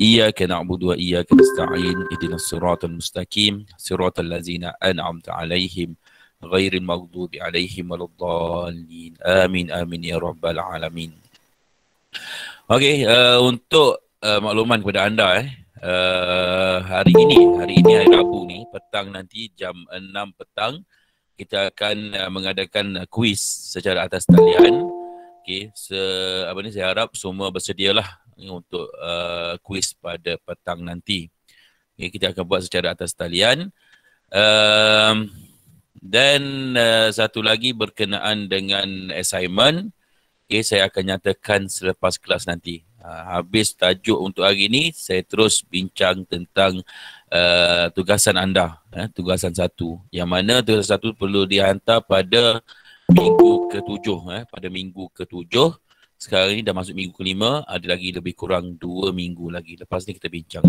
إياك نعبد وإياك نستعين اهدنا الصراط المستقيم صراط الذين أنعمت عليهم غير المغضوب عليهم ولا الضالين amin آمين يا رب العالمين Okay, uh, untuk uh, makluman kepada anda eh, uh, hari ini, hari ini hari Rabu ni, petang nanti jam 6 petang, kita akan uh, mengadakan uh, kuis secara atas talian. Okay, se, apa ni, saya harap semua bersedialah ini untuk uh, kuis pada petang nanti. Okay, kita akan buat secara atas talian. dan um, uh, satu lagi berkenaan dengan assignment, okay, saya akan nyatakan selepas kelas nanti. Uh, habis tajuk untuk hari ini, saya terus bincang tentang uh, tugasan anda, eh, tugasan satu. Yang mana tugasan satu perlu dihantar pada minggu ketujuh, eh, pada minggu ketujuh. 7 sekarang ni dah masuk minggu kelima ada lagi lebih kurang dua minggu lagi lepas ni kita bincang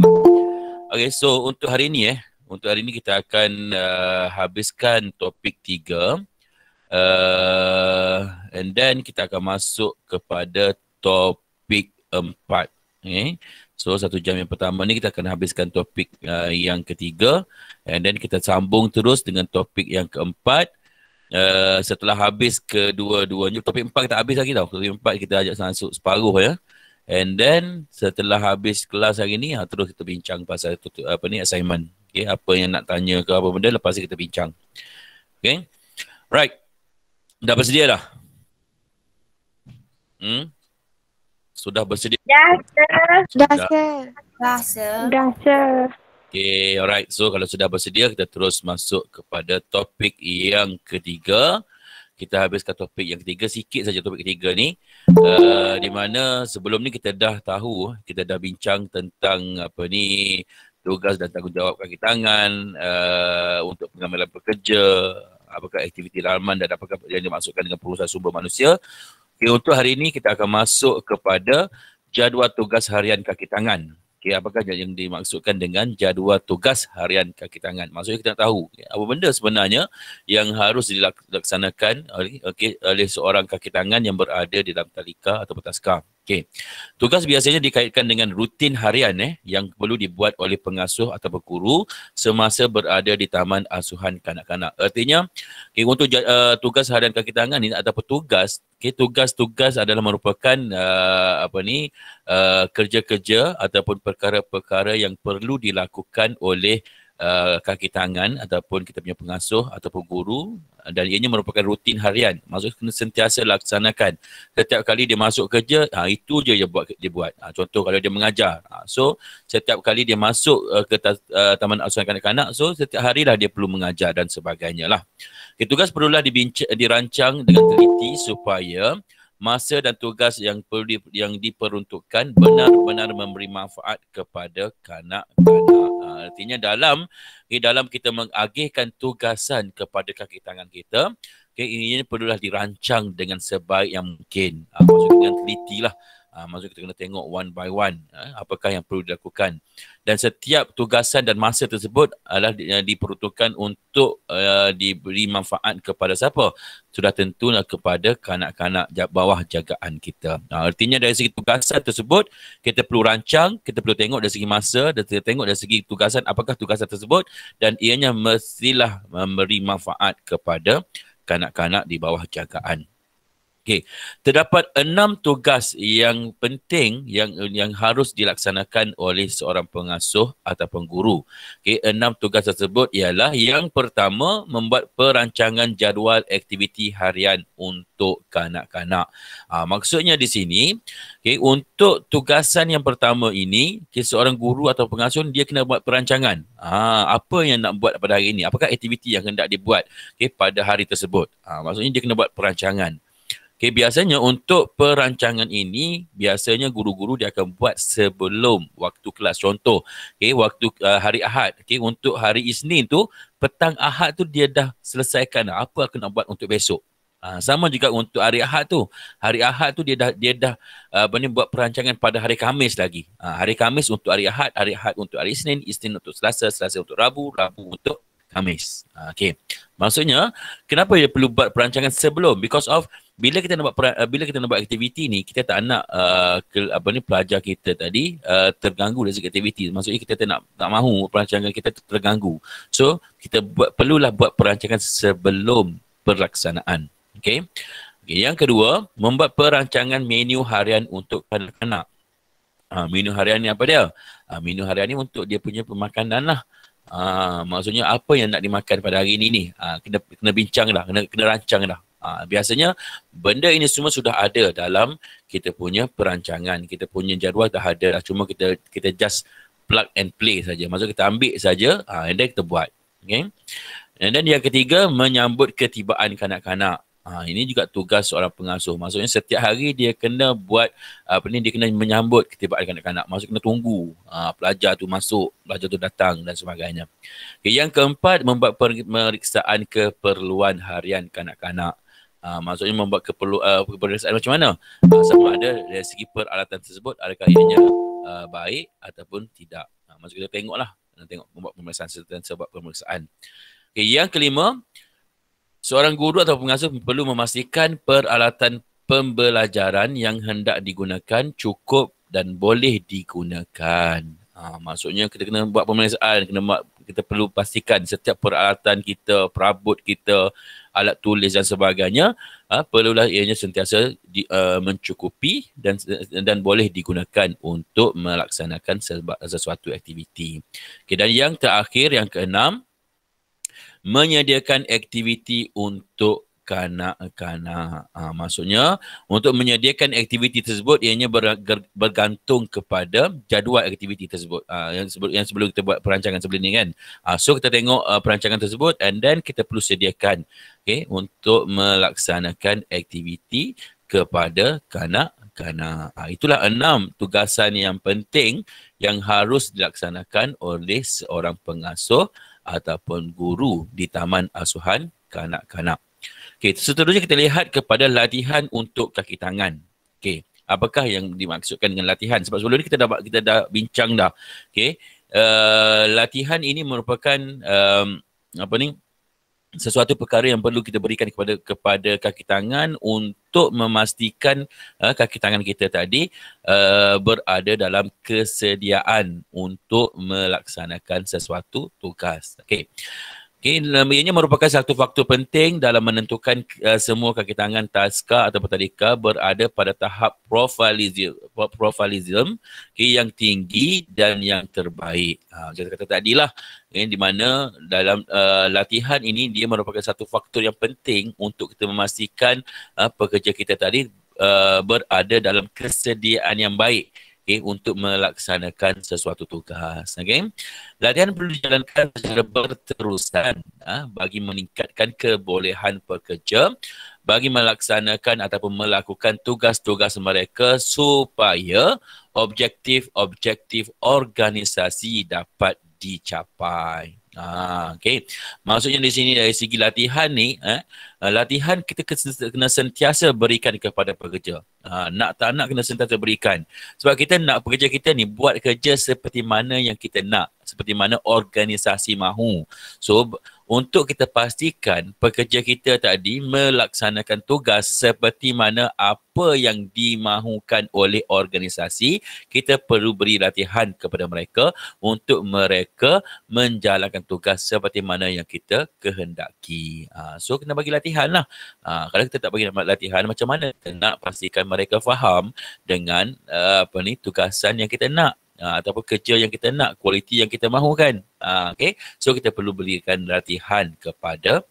okey so untuk hari ni eh untuk hari ni kita akan uh, habiskan topik tiga, uh, and then kita akan masuk kepada topik empat. okey so satu jam yang pertama ni kita akan habiskan topik uh, yang ketiga and then kita sambung terus dengan topik yang keempat Uh, setelah habis kedua-duanya topik empat kita habis lagi tau topik empat kita ajak masuk separuh ya and then setelah habis kelas hari ni ha, terus kita bincang pasal tutup, apa ni assignment okay, apa yang nak tanya ke apa benda lepas ni kita bincang okay right dah bersedia dah hmm? sudah bersedia dah sir dah sir dah sir dah sir Okay, alright. So kalau sudah bersedia, kita terus masuk kepada topik yang ketiga. Kita habiskan topik yang ketiga. Sikit saja topik ketiga ni. Uh, di mana sebelum ni kita dah tahu, kita dah bincang tentang apa ni, tugas dan tanggungjawab kaki tangan uh, untuk pengambilan pekerja, apakah aktiviti laman dan apakah yang dimasukkan dengan perusahaan sumber manusia. Okay, untuk hari ini kita akan masuk kepada jadual tugas harian kaki tangan. Okay, apakah yang dimaksudkan dengan jadual tugas harian kaki tangan? Maksudnya kita nak tahu okay, apa benda sebenarnya yang harus dilaksanakan oleh, okay, oleh seorang kaki tangan yang berada di dalam talika atau taskar. Okay. Tugas biasanya dikaitkan dengan rutin harian eh, yang perlu dibuat oleh pengasuh atau guru semasa berada di taman asuhan kanak-kanak. Artinya, okay, untuk uh, tugas harian kaki tangan ini ataupun tugas, okay, tugas-tugas adalah merupakan uh, apa ni uh, kerja-kerja ataupun perkara-perkara yang perlu dilakukan oleh uh, kaki tangan ataupun kita punya pengasuh ataupun guru uh, dan ianya merupakan rutin harian maksudnya kena sentiasa laksanakan setiap kali dia masuk kerja ha, itu je dia buat dia buat ha, contoh kalau dia mengajar ha, so setiap kali dia masuk uh, ke ta- uh, taman asuhan kanak-kanak so setiap harilah dia perlu mengajar dan sebagainya lah okay, tugas perlulah dirancang dengan teliti supaya masa dan tugas yang perlu di- yang diperuntukkan benar-benar memberi manfaat kepada kanak-kanak Artinya dalam di dalam kita mengagihkan tugasan kepada kaki tangan kita, okay, ini perlulah dirancang dengan sebaik yang mungkin. Ha, maksudnya dengan teliti lah. Ah, maksudnya kita kena tengok one by one uh, apakah yang perlu dilakukan dan setiap tugasan dan masa tersebut adalah di, uh, diperuntukkan untuk uh, diberi manfaat kepada siapa sudah tentulah kepada kanak-kanak bawah jagaan kita nah, artinya dari segi tugasan tersebut kita perlu rancang kita perlu tengok dari segi masa dan kita tengok dari segi tugasan apakah tugasan tersebut dan ianya mestilah memberi manfaat kepada kanak-kanak di bawah jagaan Okay. Terdapat enam tugas yang penting yang yang harus dilaksanakan oleh seorang pengasuh ataupun guru. Okay. Enam tugas tersebut ialah yang pertama membuat perancangan jadual aktiviti harian untuk kanak-kanak. Ha, maksudnya di sini, okay, untuk tugasan yang pertama ini, okay, seorang guru atau pengasuh dia kena buat perancangan. Ha, apa yang nak buat pada hari ini? Apakah aktiviti yang hendak dibuat okay, pada hari tersebut? Ha, maksudnya dia kena buat perancangan. Okay, biasanya untuk perancangan ini, biasanya guru-guru dia akan buat sebelum waktu kelas. Contoh, okay, waktu uh, hari Ahad. Okay, untuk hari Isnin tu, petang Ahad tu dia dah selesaikan apa aku nak buat untuk besok. Ha, sama juga untuk hari Ahad tu. Hari Ahad tu dia dah dia dah uh, apa buat perancangan pada hari Kamis lagi. Ha, hari Kamis untuk hari Ahad, hari Ahad untuk hari Isnin, Isnin untuk Selasa, Selasa untuk Rabu, Rabu untuk Kamis. Ha, ah, okay. Maksudnya, kenapa dia perlu buat perancangan sebelum? Because of bila kita nak buat pra, bila kita nak buat aktiviti ni kita tak nak uh, ke, apa ni pelajar kita tadi uh, terganggu dengan aktiviti maksudnya kita tak nak tak mahu perancangan kita terganggu so kita buat perlulah buat perancangan sebelum pelaksanaan okey okay, yang kedua membuat perancangan menu harian untuk kanak-kanak ha, menu harian ni apa dia ha, menu harian ni untuk dia punya pemakanan lah ha, maksudnya apa yang nak dimakan pada hari ini ni ha, kena kena bincang lah kena kena rancang lah Uh, biasanya benda ini semua sudah ada dalam kita punya perancangan, kita punya jadual dah ada Cuma kita kita just plug and play saja. Maksud kita ambil saja uh, and then kita buat. Okay. And then yang ketiga, menyambut ketibaan kanak-kanak. Ha, ini juga tugas seorang pengasuh. Maksudnya setiap hari dia kena buat apa ni dia kena menyambut ketibaan kanak-kanak. Maksudnya kena tunggu ha, pelajar tu masuk, pelajar tu datang dan sebagainya. Okay, yang keempat membuat pemeriksaan keperluan harian kanak-kanak. Uh, maksudnya membuat keperlu, uh, ah, keperluan macam mana uh, ah, sama ada dari segi peralatan tersebut adakah ianya uh, baik ataupun tidak uh, maksud kita tengoklah tengok membuat pemeriksaan serta sebab pemeriksaan okay, yang kelima seorang guru atau pengasuh perlu memastikan peralatan pembelajaran yang hendak digunakan cukup dan boleh digunakan uh, maksudnya kita kena buat pemeriksaan kena buat, kita perlu pastikan setiap peralatan kita perabot kita alat tulis dan sebagainya uh, perlulah ianya sentiasa di, uh, mencukupi dan dan boleh digunakan untuk melaksanakan sesuatu aktiviti. Okay, dan yang terakhir yang keenam menyediakan aktiviti untuk kanak-kanak. Ha, maksudnya untuk menyediakan aktiviti tersebut ianya bergantung kepada jadual aktiviti tersebut. Ha, yang sebelum yang sebelum kita buat perancangan sebelum ini kan. Ha, so kita tengok uh, perancangan tersebut and then kita perlu sediakan okay, untuk melaksanakan aktiviti kepada kanak-kanak. Ha, itulah enam tugasan yang penting yang harus dilaksanakan oleh seorang pengasuh ataupun guru di taman asuhan kanak-kanak. Okey, seterusnya kita lihat kepada latihan untuk kaki tangan. Okey, apakah yang dimaksudkan dengan latihan? Sebab sebelum ni kita dah kita dah bincang dah. Okey. Uh, latihan ini merupakan um, apa ni? sesuatu perkara yang perlu kita berikan kepada kepada kaki tangan untuk memastikan uh, kaki tangan kita tadi uh, berada dalam kesediaan untuk melaksanakan sesuatu tugas. Okey. Okay, namanya merupakan satu faktor penting dalam menentukan uh, semua kaki tangan taska atau tadika berada pada tahap profilism, profilism okay, yang tinggi dan yang terbaik. Ha, saya kata tadi lah, okay, eh, di mana dalam uh, latihan ini dia merupakan satu faktor yang penting untuk kita memastikan uh, pekerja kita tadi uh, berada dalam kesediaan yang baik okay, untuk melaksanakan sesuatu tugas. Okay? Latihan perlu dijalankan secara berterusan uh, bagi meningkatkan kebolehan pekerja bagi melaksanakan ataupun melakukan tugas-tugas mereka supaya objektif-objektif organisasi dapat dicapai. Ha, okay. Maksudnya di sini dari segi latihan ni, eh, eh latihan kita kena sentiasa berikan kepada pekerja. Ha, nak tak nak kena sentiasa berikan. Sebab kita nak pekerja kita ni buat kerja seperti mana yang kita nak. Seperti mana organisasi mahu. So, untuk kita pastikan pekerja kita tadi melaksanakan tugas seperti mana apa yang dimahukan oleh organisasi kita perlu beri latihan kepada mereka untuk mereka menjalankan tugas seperti mana yang kita kehendaki ha, so kena bagi latihan lah ha, kalau kita tak bagi latihan macam mana kita nak pastikan mereka faham dengan eh, apa ni tugasan yang kita nak uh, ataupun kerja yang kita nak, kualiti yang kita mahukan. Uh, ha, okay? So kita perlu berikan latihan kepada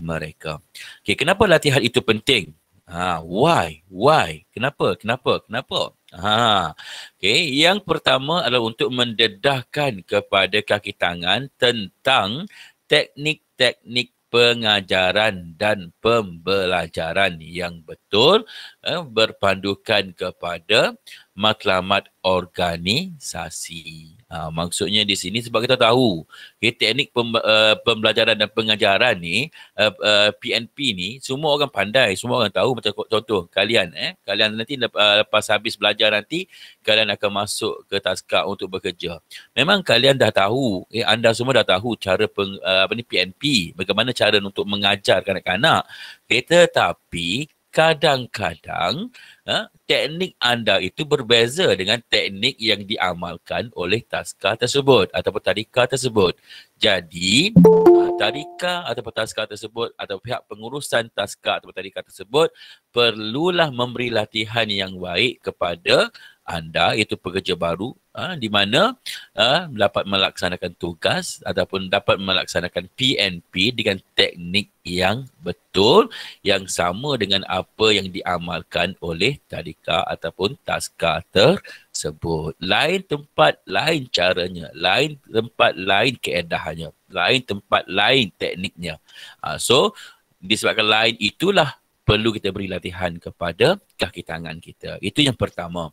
mereka. Okay, kenapa latihan itu penting? Ha, why? Why? Kenapa? Kenapa? Kenapa? Ha, okay. Yang pertama adalah untuk mendedahkan kepada kaki tangan tentang teknik-teknik pengajaran dan pembelajaran yang betul eh, berpandukan kepada matlamat organisasi. Ha, maksudnya di sini sebab kita tahu okay, teknik pem, uh, eh, pembelajaran dan pengajaran ni uh, eh, uh, eh, PNP ni semua orang pandai, semua orang tahu macam contoh kalian eh kalian nanti lep, uh, lepas habis belajar nanti kalian akan masuk ke taska untuk bekerja. Memang kalian dah tahu, eh, anda semua dah tahu cara peng, uh, apa ni PNP, bagaimana cara untuk mengajar kanak-kanak. Okay, tetapi kadang-kadang ha, teknik anda itu berbeza dengan teknik yang diamalkan oleh taska tersebut ataupun tarika tersebut. Jadi, ha, tarika atau taska tersebut atau pihak pengurusan taska atau tarika tersebut perlulah memberi latihan yang baik kepada anda iaitu pekerja baru ha, di mana ha, dapat melaksanakan tugas ataupun dapat melaksanakan PNP dengan teknik yang betul yang sama dengan apa yang diamalkan oleh tadika ataupun taska tersebut. Lain tempat, lain caranya. Lain tempat, lain keedahannya. Lain tempat, lain tekniknya. Ha, so, disebabkan lain itulah perlu kita beri latihan kepada kaki tangan kita. Itu yang pertama.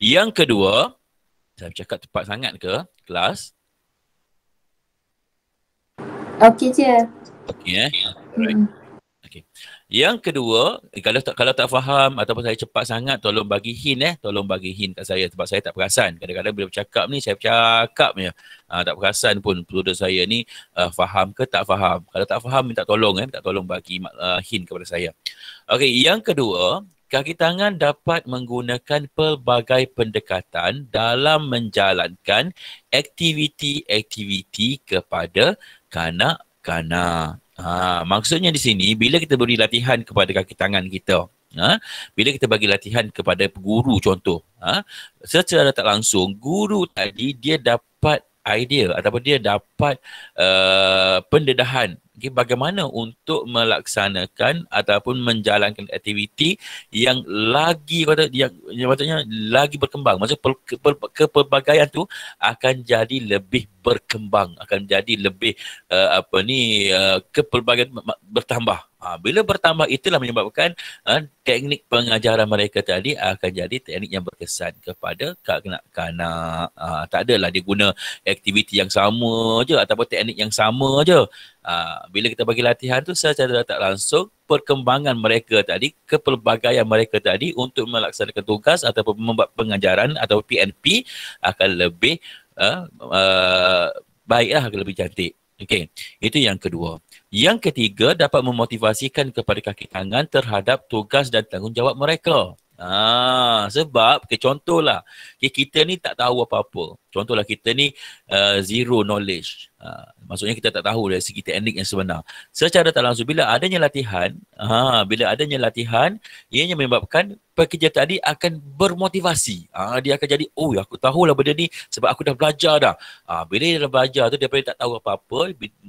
Yang kedua, saya cakap tepat sangat ke kelas? Okey je. Okey eh. Mm. Okey. Yang kedua, eh, kalau tak kalau tak faham ataupun saya cepat sangat tolong bagi hint eh, tolong bagi hint kat saya sebab saya tak perasan. Kadang-kadang bila bercakap ni saya bercakap je. Ha, tak perasan pun peluru saya ni uh, faham ke tak faham. Kalau tak faham minta tolong eh, minta tolong bagi uh, hint kepada saya. Okey, yang kedua, kaki tangan dapat menggunakan pelbagai pendekatan dalam menjalankan aktiviti-aktiviti kepada kanak-kanak. Ha, maksudnya di sini, bila kita beri latihan kepada kaki tangan kita, ha, bila kita bagi latihan kepada guru contoh, ha, secara tak langsung, guru tadi dia dapat idea ataupun dia dapat uh, pendedahan okay, bagaimana untuk melaksanakan ataupun menjalankan aktiviti yang lagi kata yang, yang maksudnya lagi berkembang maksud per, per, kepelbagaian tu akan jadi lebih berkembang akan jadi lebih uh, apa ni uh, kepelbagaian bertambah Ha, bila bertambah itulah menyebabkan ha, teknik pengajaran mereka tadi akan jadi teknik yang berkesan kepada kanak-kanak. Ha, tak adalah dia guna aktiviti yang sama je ataupun teknik yang sama je. Ah, bila kita bagi latihan tu secara tak langsung perkembangan mereka tadi, kepelbagaian mereka tadi untuk melaksanakan tugas atau membuat pengajaran atau PNP akan lebih uh, uh, baiklah, akan lebih cantik. Okey, itu yang kedua. Yang ketiga dapat memotivasikan kepada kaki tangan terhadap tugas dan tanggungjawab mereka. Ah, sebab ke contohlah, kita ni tak tahu apa-apa. Contohlah kita ni uh, zero knowledge. Uh, maksudnya kita tak tahu dari segi teknik yang sebenar. Secara tak langsung, bila adanya latihan, uh, bila adanya latihan, ianya menyebabkan pekerja tadi akan bermotivasi. Uh, dia akan jadi, oh aku tahulah benda ni sebab aku dah belajar dah. Uh, bila dia dah belajar tu, dia tak tahu apa-apa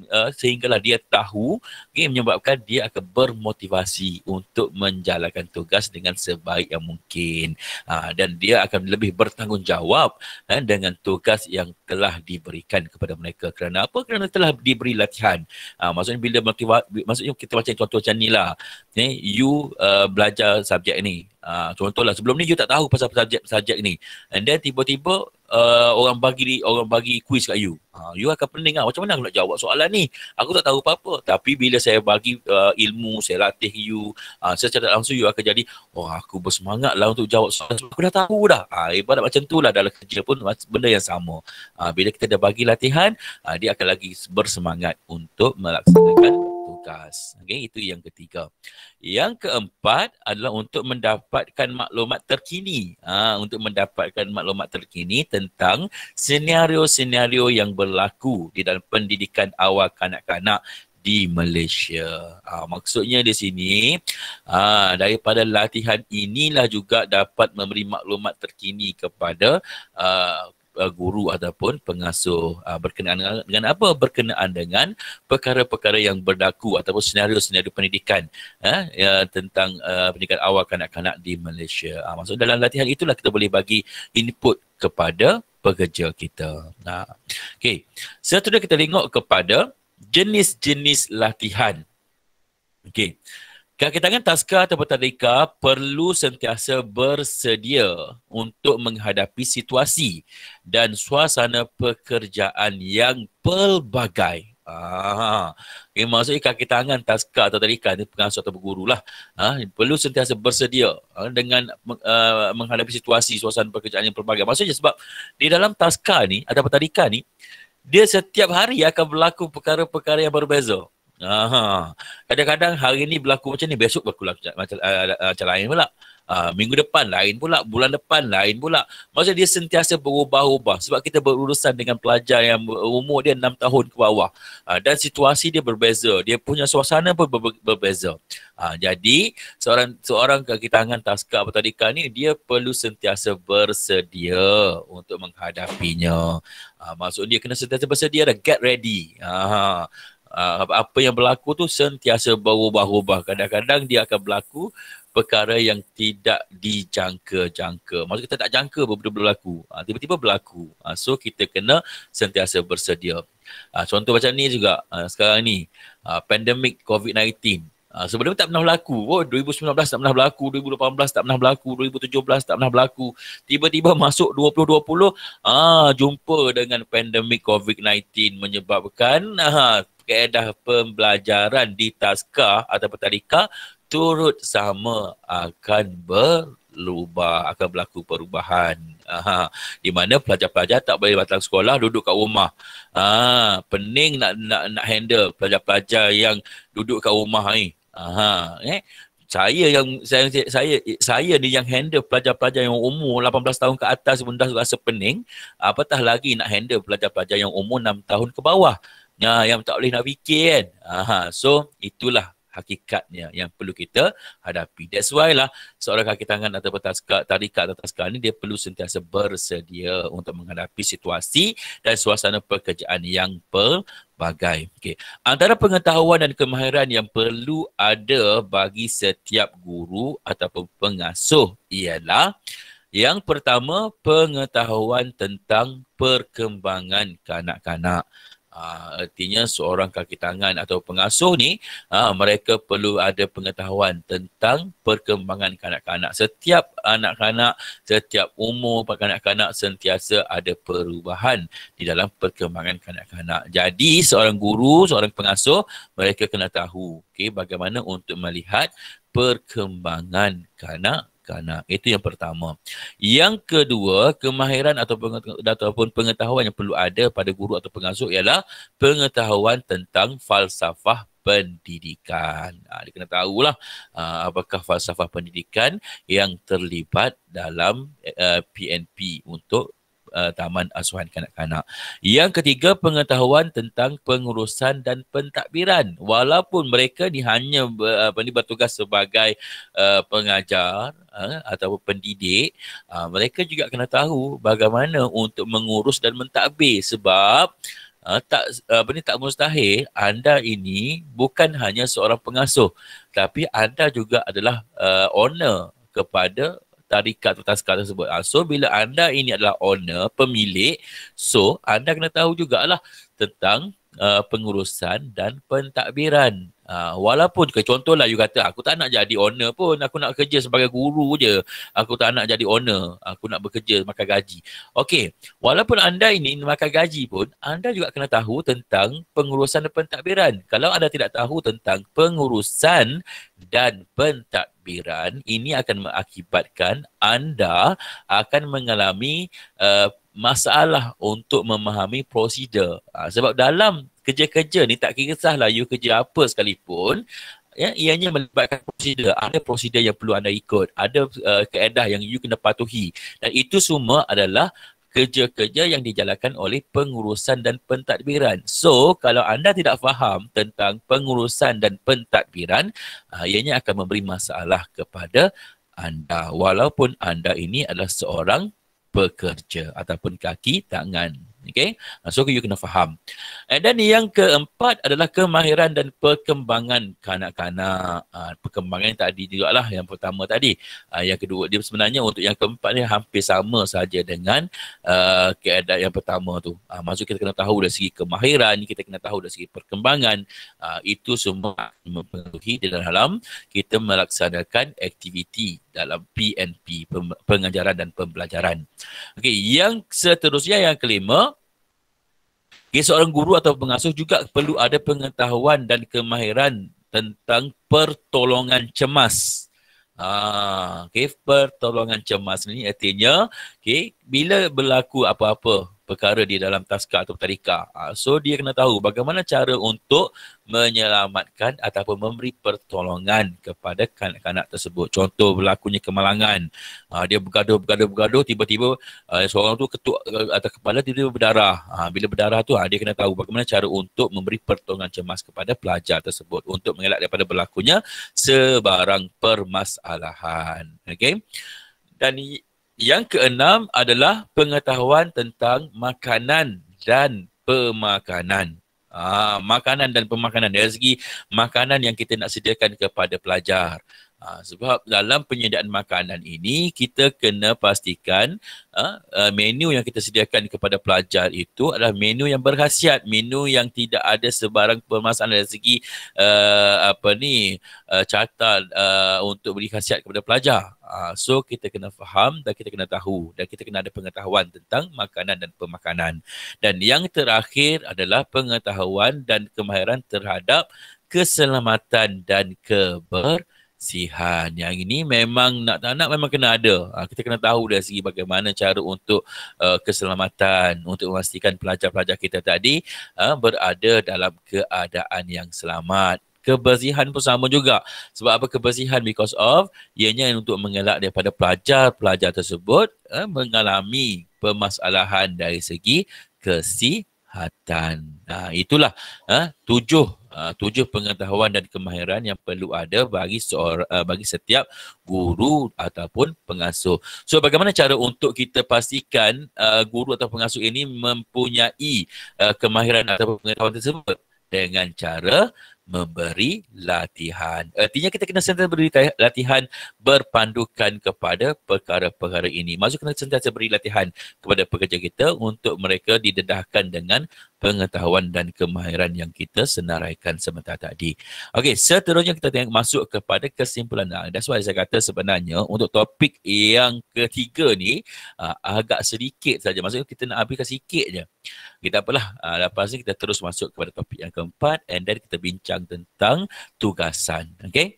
uh, sehinggalah dia tahu, okay, menyebabkan dia akan bermotivasi untuk menjalankan tugas dengan sebaik yang mungkin. Uh, dan dia akan lebih bertanggungjawab uh, dengan tugas tugas yang telah diberikan kepada mereka kerana apa kerana telah diberi latihan ha, maksudnya bila motiva- maksudnya kita macam contoh macam ni lah ni you uh, belajar subjek ni ha, contohlah sebelum ni you tak tahu pasal subjek subjek ni and then tiba-tiba uh, orang bagi orang bagi quiz kat you. Ha, you akan pening lah. Macam mana aku nak jawab soalan ni? Aku tak tahu apa-apa. Tapi bila saya bagi uh, ilmu, saya latih you, uh, ha, secara langsung you akan jadi, oh aku bersemangat lah untuk jawab soalan. Aku dah tahu dah. Ha, ibarat macam tu lah dalam kerja pun benda yang sama. Ha, bila kita dah bagi latihan, uh, dia akan lagi bersemangat untuk melaksanakan tugas. Okay, itu yang ketiga. Yang keempat adalah untuk mendapatkan maklumat terkini. Ha, untuk mendapatkan maklumat terkini tentang senario-senario yang berlaku di dalam pendidikan awal kanak-kanak di Malaysia. Ha, maksudnya di sini, ha, daripada latihan inilah juga dapat memberi maklumat terkini kepada uh, uh, guru ataupun pengasuh uh, berkenaan dengan, dengan apa berkenaan dengan perkara-perkara yang berlaku ataupun senario-senario pendidikan uh, ya, tentang uh, pendidikan awal kanak-kanak di Malaysia. Uh, maksud dalam latihan itulah kita boleh bagi input kepada pekerja kita. Nah, okay. Seterusnya kita tengok kepada jenis-jenis latihan. Okay. Kaki tangan taska atau tadika perlu sentiasa bersedia untuk menghadapi situasi dan suasana pekerjaan yang pelbagai. Ah, okay, maksudnya kaki tangan taska atau tadika ini pengasuh atau guru lah. Ah, perlu sentiasa bersedia ah, dengan uh, menghadapi situasi suasana pekerjaan yang pelbagai. Maksudnya sebab di dalam taska ni atau tadika ni dia setiap hari akan berlaku perkara-perkara yang berbeza. Aha. Kadang-kadang hari ni berlaku macam ni, besok berlaku lah macam, ah, ah, macam lain pula. Ha, minggu depan lain pula, bulan depan lain pula. Maksudnya dia sentiasa berubah-ubah sebab kita berurusan dengan pelajar yang umur dia 6 tahun ke bawah. Ha, dan situasi dia berbeza, dia punya suasana pun ber- berbeza. Ha, jadi seorang seorang kekitangan taska atau tadika ni dia perlu sentiasa bersedia untuk menghadapinya. Ha, maksud dia kena sentiasa bersedia dan get ready. Ha, Ah, apa yang berlaku tu sentiasa berubah-ubah. Kadang-kadang dia akan berlaku perkara yang tidak dijangka-jangka. Maksud kita tak jangka betul-betul berlaku. Ha, tiba-tiba berlaku. Ha, so kita kena sentiasa bersedia. Ha, contoh macam ni juga ha, sekarang ni. Ha, pandemik COVID-19. Ha, ah, sebenarnya tak pernah berlaku oh, 2019 tak pernah berlaku 2018 tak pernah berlaku 2017 tak pernah berlaku Tiba-tiba masuk 2020 ha, ah, Jumpa dengan pandemik COVID-19 Menyebabkan ha, ah, Keedah pembelajaran di Taska Atau Petarika Turut sama akan berubah Akan berlaku perubahan Aha, di mana pelajar-pelajar tak boleh batang sekolah duduk kat rumah. Ah, pening nak nak nak handle pelajar-pelajar yang duduk kat rumah ni. Aha, eh? Saya yang saya saya saya ni yang handle pelajar-pelajar yang umur 18 tahun ke atas pun dah rasa pening, apatah lagi nak handle pelajar-pelajar yang umur 6 tahun ke bawah. Ya, yang tak boleh nak fikir kan. Aha, so itulah hakikatnya yang perlu kita hadapi. That's why lah seorang kaki tangan atau tarikat tarikat atau taskar ini dia perlu sentiasa bersedia untuk menghadapi situasi dan suasana pekerjaan yang pelbagai. Okay. Antara pengetahuan dan kemahiran yang perlu ada bagi setiap guru atau pengasuh ialah yang pertama, pengetahuan tentang perkembangan kanak-kanak. Ah, artinya seorang kaki tangan atau pengasuh ni aa, ah, mereka perlu ada pengetahuan tentang perkembangan kanak-kanak. Setiap anak-kanak, setiap umur kanak-kanak sentiasa ada perubahan di dalam perkembangan kanak-kanak. Jadi seorang guru, seorang pengasuh mereka kena tahu okay, bagaimana untuk melihat perkembangan kanak-kanak kanak-kanak. Itu yang pertama. Yang kedua, kemahiran atau ataupun pengetahuan yang perlu ada pada guru atau pengasuh ialah pengetahuan tentang falsafah pendidikan. Ha, dia kena tahulah uh, apakah falsafah pendidikan yang terlibat dalam uh, eh, PNP untuk uh, taman asuhan kanak-kanak. Yang ketiga pengetahuan tentang pengurusan dan pentadbiran. Walaupun mereka ni hanya uh, apa ni bertugas sebagai uh, pengajar uh, atau pendidik, uh, mereka juga kena tahu bagaimana untuk mengurus dan mentadbir sebab Uh, tak uh, apa ni tak mustahil anda ini bukan hanya seorang pengasuh tapi anda juga adalah uh, owner kepada tarikat atau taskar tersebut. Ha, so bila anda ini adalah owner, pemilik, so anda kena tahu jugalah tentang uh, pengurusan dan pentadbiran Uh, walaupun juga contohlah you kata aku tak nak jadi owner pun aku nak kerja sebagai guru je aku tak nak jadi owner aku nak bekerja makan gaji okey walaupun anda ini makan gaji pun anda juga kena tahu tentang pengurusan dan pentadbiran kalau anda tidak tahu tentang pengurusan dan pentadbiran ini akan mengakibatkan anda akan mengalami uh, masalah untuk memahami prosedur uh, sebab dalam kerja-kerja ni tak kira kisahlah you kerja apa sekalipun ya ianya melibatkan prosedur ada prosedur yang perlu anda ikut ada uh, kaedah yang you kena patuhi dan itu semua adalah kerja-kerja yang dijalankan oleh pengurusan dan pentadbiran. So, kalau anda tidak faham tentang pengurusan dan pentadbiran, uh, ianya akan memberi masalah kepada anda walaupun anda ini adalah seorang pekerja ataupun kaki tangan. Okay? Ah, so you kena faham. Then yang keempat adalah kemahiran dan perkembangan kanak-kanak. Ah, perkembangan tadi juga lah yang pertama tadi. Ah, yang kedua, dia sebenarnya untuk yang keempat ni hampir sama saja dengan keadaan yang pertama tu. Maksud kita kena tahu dari segi kemahiran, kita kena tahu dari segi perkembangan. Itu semua mempengaruhi di dalam kita melaksanakan aktiviti dalam PNP, pengajaran dan pembelajaran. Okay, yang seterusnya yang kelima, Okay, seorang guru atau pengasuh juga perlu ada pengetahuan dan kemahiran tentang pertolongan cemas. Ha, okay, pertolongan cemas ni artinya okay, bila berlaku apa-apa perkara di dalam taska atau tarika. Ah, so dia kena tahu bagaimana cara untuk menyelamatkan ataupun memberi pertolongan kepada kanak-kanak tersebut. Contoh berlakunya kemalangan. Ah, dia bergaduh, bergaduh, bergaduh. Tiba-tiba ah, seorang tu ketuk eh, atas kepala dia tiba berdarah. Bila berdarah tu dia kena tahu bagaimana cara untuk memberi pertolongan cemas kepada pelajar tersebut untuk mengelak daripada berlakunya sebarang permasalahan. Okay. Dan yang keenam adalah pengetahuan tentang makanan dan pemakanan. Ah, makanan dan pemakanan dari segi makanan yang kita nak sediakan kepada pelajar. Ha, sebab dalam penyediaan makanan ini kita kena pastikan ha, ha, menu yang kita sediakan kepada pelajar itu adalah menu yang berkhasiat, menu yang tidak ada sebarang permasalahan dari segi uh, apa ni uh, ha, catatan uh, untuk beri khasiat kepada pelajar. Ha, so kita kena faham dan kita kena tahu dan kita kena ada pengetahuan tentang makanan dan pemakanan. Dan yang terakhir adalah pengetahuan dan kemahiran terhadap keselamatan dan keber sihan. Yang ini memang nak tak nak memang kena ada. Ha, kita kena tahu dari segi bagaimana cara untuk uh, keselamatan, untuk memastikan pelajar-pelajar kita tadi uh, berada dalam keadaan yang selamat. Kebersihan pun sama juga. Sebab apa kebersihan? Because of ianya untuk mengelak daripada pelajar-pelajar tersebut uh, mengalami permasalahan dari segi kesihatan. Nah, itulah uh, tujuh uh, tujuh pengetahuan dan kemahiran yang perlu ada bagi seorang uh, bagi setiap guru ataupun pengasuh. So bagaimana cara untuk kita pastikan uh, guru atau pengasuh ini mempunyai uh, kemahiran atau pengetahuan tersebut dengan cara memberi latihan. Artinya kita kena sentiasa beri latihan berpandukan kepada perkara-perkara ini. Maksud kena sentiasa beri latihan kepada pekerja kita untuk mereka didedahkan dengan pengetahuan dan kemahiran yang kita senaraikan sementara tadi. Okey, seterusnya kita tengok masuk kepada kesimpulan. Ah, that's why saya kata sebenarnya untuk topik yang ketiga ni ah, agak sedikit saja. Maksudnya kita nak habiskan sikit je. Kita apalah, uh, lepas ni kita terus masuk kepada topik yang keempat and then kita bincang tentang tugasan. Okay?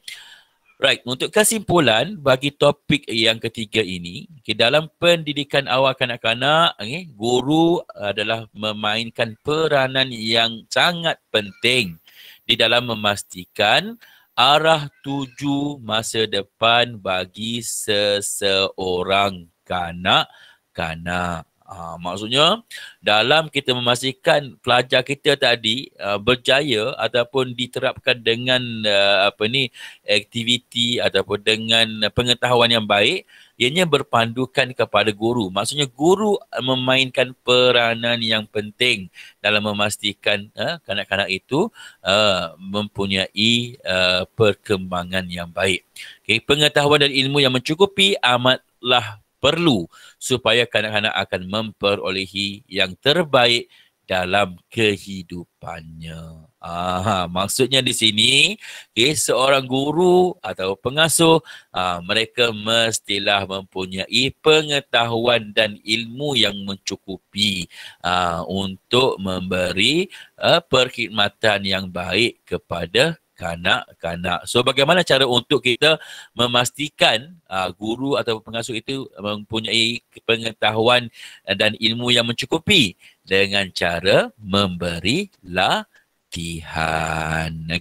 Right, untuk kesimpulan bagi topik yang ketiga ini, okay, dalam pendidikan awal kanak-kanak, okay, guru adalah memainkan peranan yang sangat penting di dalam memastikan arah tuju masa depan bagi seseorang kanak-kanak. Ha, maksudnya dalam kita memastikan pelajar kita tadi uh, berjaya ataupun diterapkan dengan uh, apa ni aktiviti ataupun dengan pengetahuan yang baik ianya berpandukan kepada guru maksudnya guru memainkan peranan yang penting dalam memastikan uh, kanak-kanak itu uh, mempunyai uh, perkembangan yang baik okay. pengetahuan dan ilmu yang mencukupi amatlah perlu supaya kanak-kanak akan memperolehi yang terbaik dalam kehidupannya. Ah, maksudnya di sini, okay, seorang guru atau pengasuh, ah, mereka mestilah mempunyai pengetahuan dan ilmu yang mencukupi ah, untuk memberi ah, perkhidmatan yang baik kepada kanak-kanak. So bagaimana cara untuk kita memastikan uh, guru atau pengasuh itu mempunyai pengetahuan dan ilmu yang mencukupi dengan cara memberi latihan.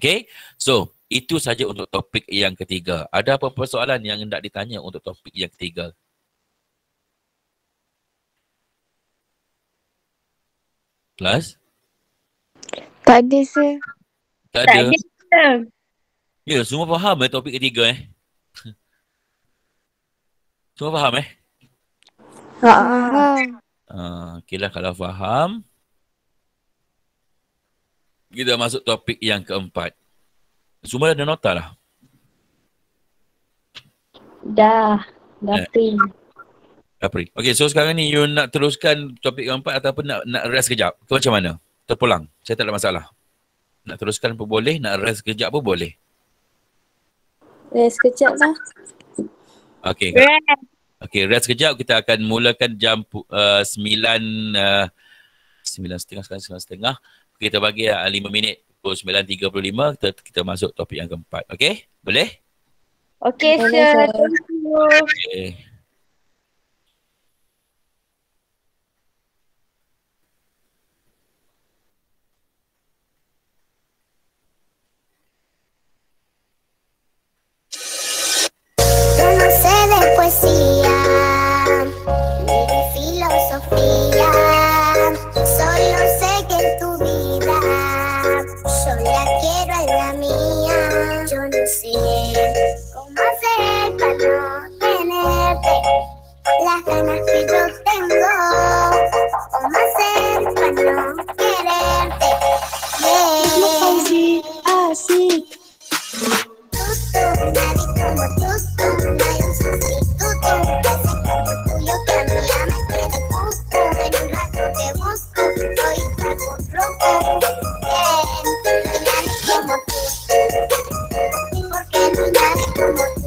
Okay? So itu saja untuk topik yang ketiga. Ada apa persoalan yang hendak ditanya untuk topik yang ketiga? Plus? Tak ada, sir. Tak ada. Tak ada. Ya, yeah, semua faham eh topik ketiga eh. Semua faham eh? Faham. Uh, ah, okay lah kalau faham. Kita masuk topik yang keempat. Semua dah ada nota lah. Dah. Dah print. Eh. Dah print. Okay, so sekarang ni you nak teruskan topik keempat ataupun nak, nak rest sekejap? Ke macam mana? Terpulang. Saya tak ada masalah. Nak teruskan pun boleh, nak rest sekejap pun boleh. Rest sekejap lah. Okay. Rest. Okay, rest sekejap. Kita akan mulakan jam uh, 9, uh, 9.30 sekarang, 9.30. Kita bagi lah uh, 5 minit. Pukul 9.35, kita, kita masuk topik yang keempat. Okay? Boleh? Okay, sir. Sure. Okay. poesía, filosofía. Solo sé que en tu vida yo la quiero a la mía. Yo no sé cómo hacer para no tenerte las ganas que yo tengo. Cómo hacer para no quererte. Yeah así. Justo, nadie como tú, nadie así. Thank you.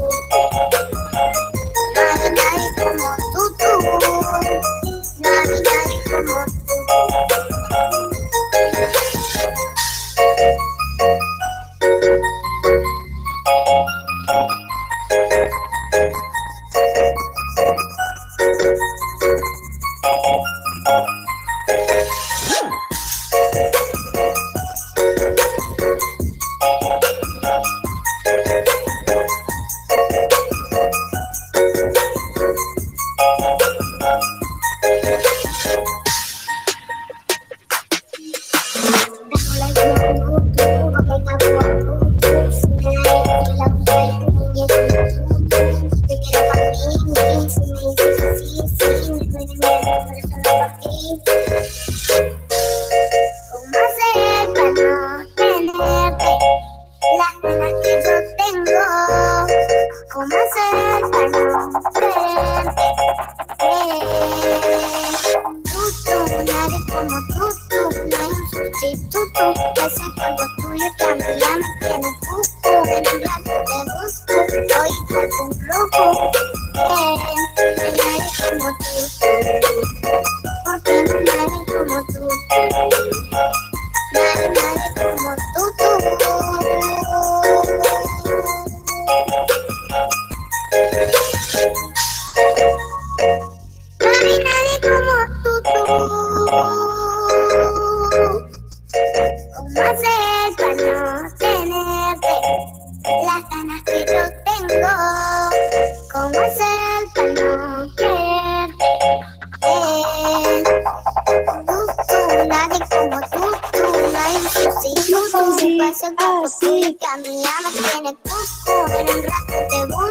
en te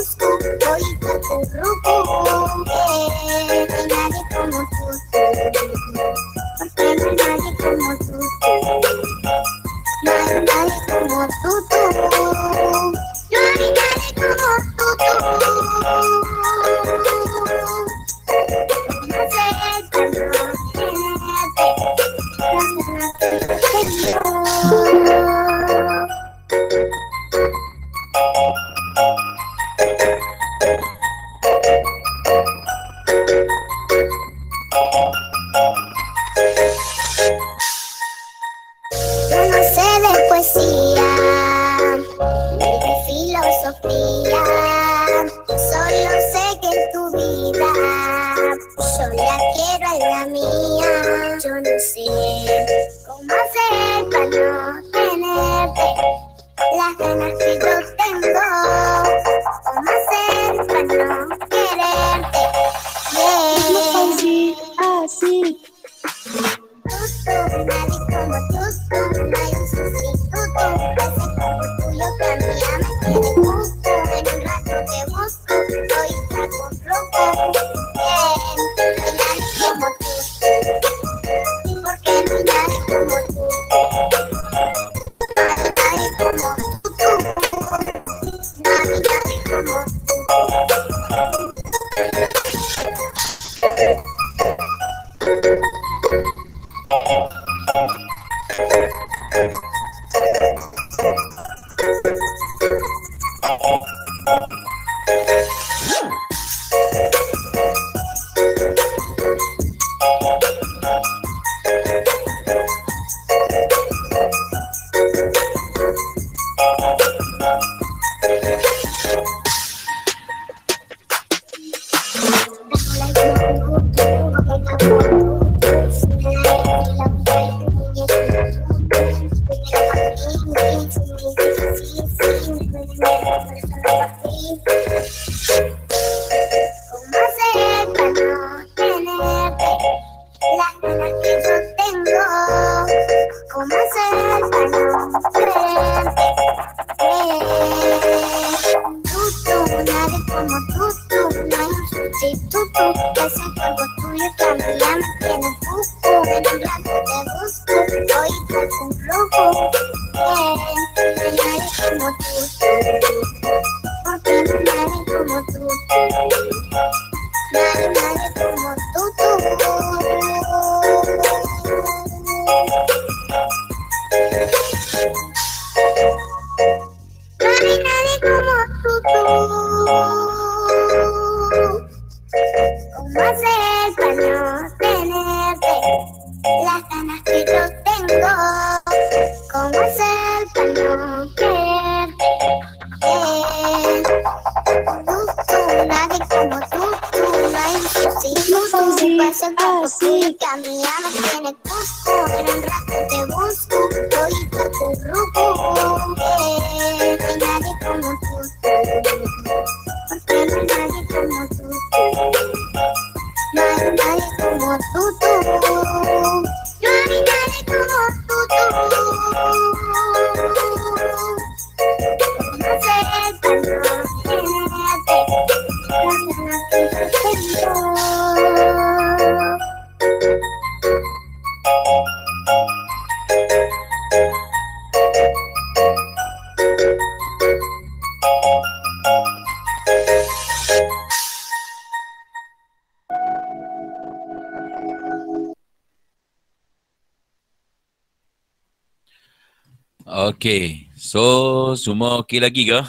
Okay. So, semua okay lagi ke?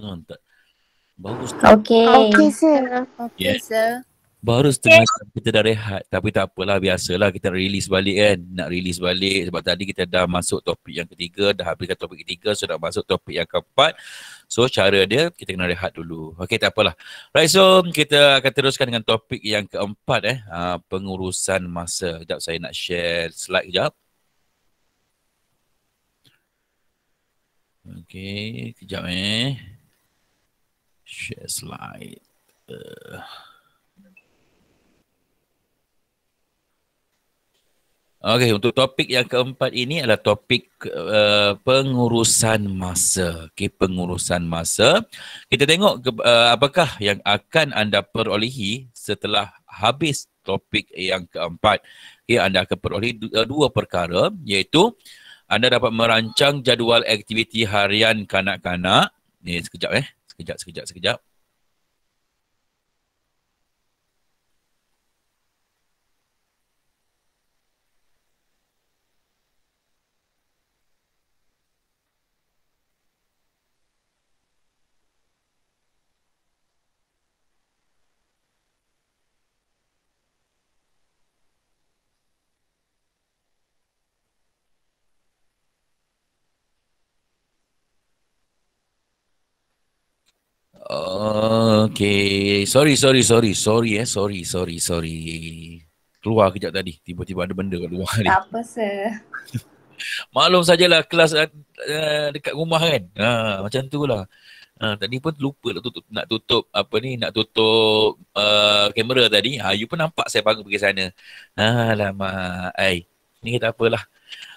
Oh, tak. Baru setengah. Okay. Okay, sir. Okay, yeah. sir. Baru setengah okay. kita dah rehat. Tapi tak apalah, biasalah kita nak release balik kan. Nak release balik sebab tadi kita dah masuk topik yang ketiga. Dah habiskan topik ketiga. So, dah masuk topik yang keempat. So, cara dia kita kena rehat dulu. Okay, tak apalah. Right, so kita akan teruskan dengan topik yang keempat eh. Ah, pengurusan masa. Sekejap saya nak share slide sekejap. Okay, kejap eh. Share slide. Uh. Okey, untuk topik yang keempat ini adalah topik uh, pengurusan masa. Okey, pengurusan masa. Kita tengok ke, uh, apakah yang akan anda perolehi setelah habis topik yang keempat. Okey, anda akan peroleh dua perkara iaitu uh, anda dapat merancang jadual aktiviti harian kanak-kanak. Ni sekejap eh. Sekejap, sekejap, sekejap. Okay. Sorry, sorry, sorry. Sorry, eh. Sorry, sorry, sorry. Keluar kejap tadi. Tiba-tiba ada benda kat luar ni. Tak apa, sir. Maklum sajalah kelas uh, dekat rumah kan. Ha, macam tu lah. Ha, tadi pun lupa lah tutup, nak tutup apa ni, nak tutup uh, kamera tadi. Ha, you pun nampak saya bangun pergi sana. Ha, alamak. Ay. Ni kita apalah.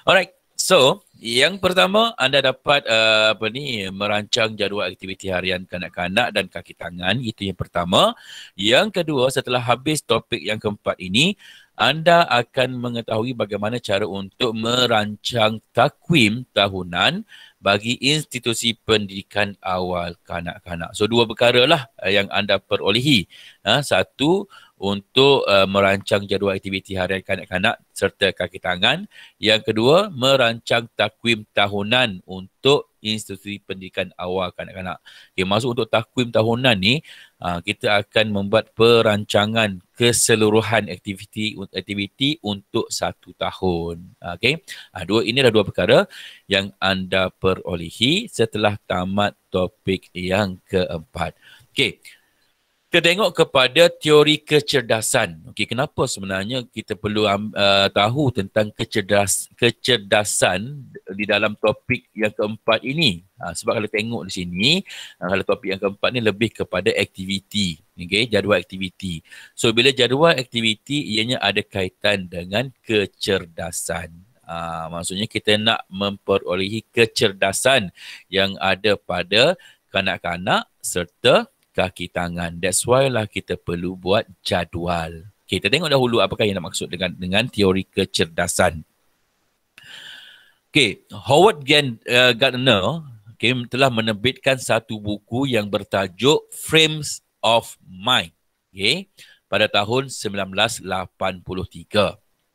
Alright. So, yang pertama anda dapat uh, apa ni merancang jadual aktiviti harian kanak-kanak dan kaki tangan itu yang pertama. Yang kedua setelah habis topik yang keempat ini anda akan mengetahui bagaimana cara untuk merancang takwim tahunan bagi institusi pendidikan awal kanak-kanak. So dua perkara lah yang anda perolehi. Ha, satu untuk uh, merancang jadual aktiviti harian kanak-kanak serta kaki tangan. Yang kedua, merancang takwim tahunan untuk institusi pendidikan awal kanak-kanak. Okay, masuk untuk takwim tahunan ni, uh, kita akan membuat perancangan keseluruhan aktiviti aktiviti untuk satu tahun. Okay. Uh, dua, ini adalah dua perkara yang anda perolehi setelah tamat topik yang keempat. Okay kita tengok kepada teori kecerdasan. Okey, kenapa sebenarnya kita perlu um, uh, tahu tentang kecerdas kecerdasan di dalam topik yang keempat ini? Uh, sebab kalau tengok di sini, uh, kalau topik yang keempat ini lebih kepada aktiviti, okey, jadual aktiviti. So bila jadual aktiviti ianya ada kaitan dengan kecerdasan. Uh, maksudnya kita nak memperolehi kecerdasan yang ada pada kanak-kanak serta kaki tangan. That's why lah kita perlu buat jadual. Okay, Kita tengok dahulu apakah yang nak maksud dengan dengan teori kecerdasan. Okay, Howard uh, Gardner okay, telah menerbitkan satu buku yang bertajuk Frames of Mind okay, pada tahun 1983.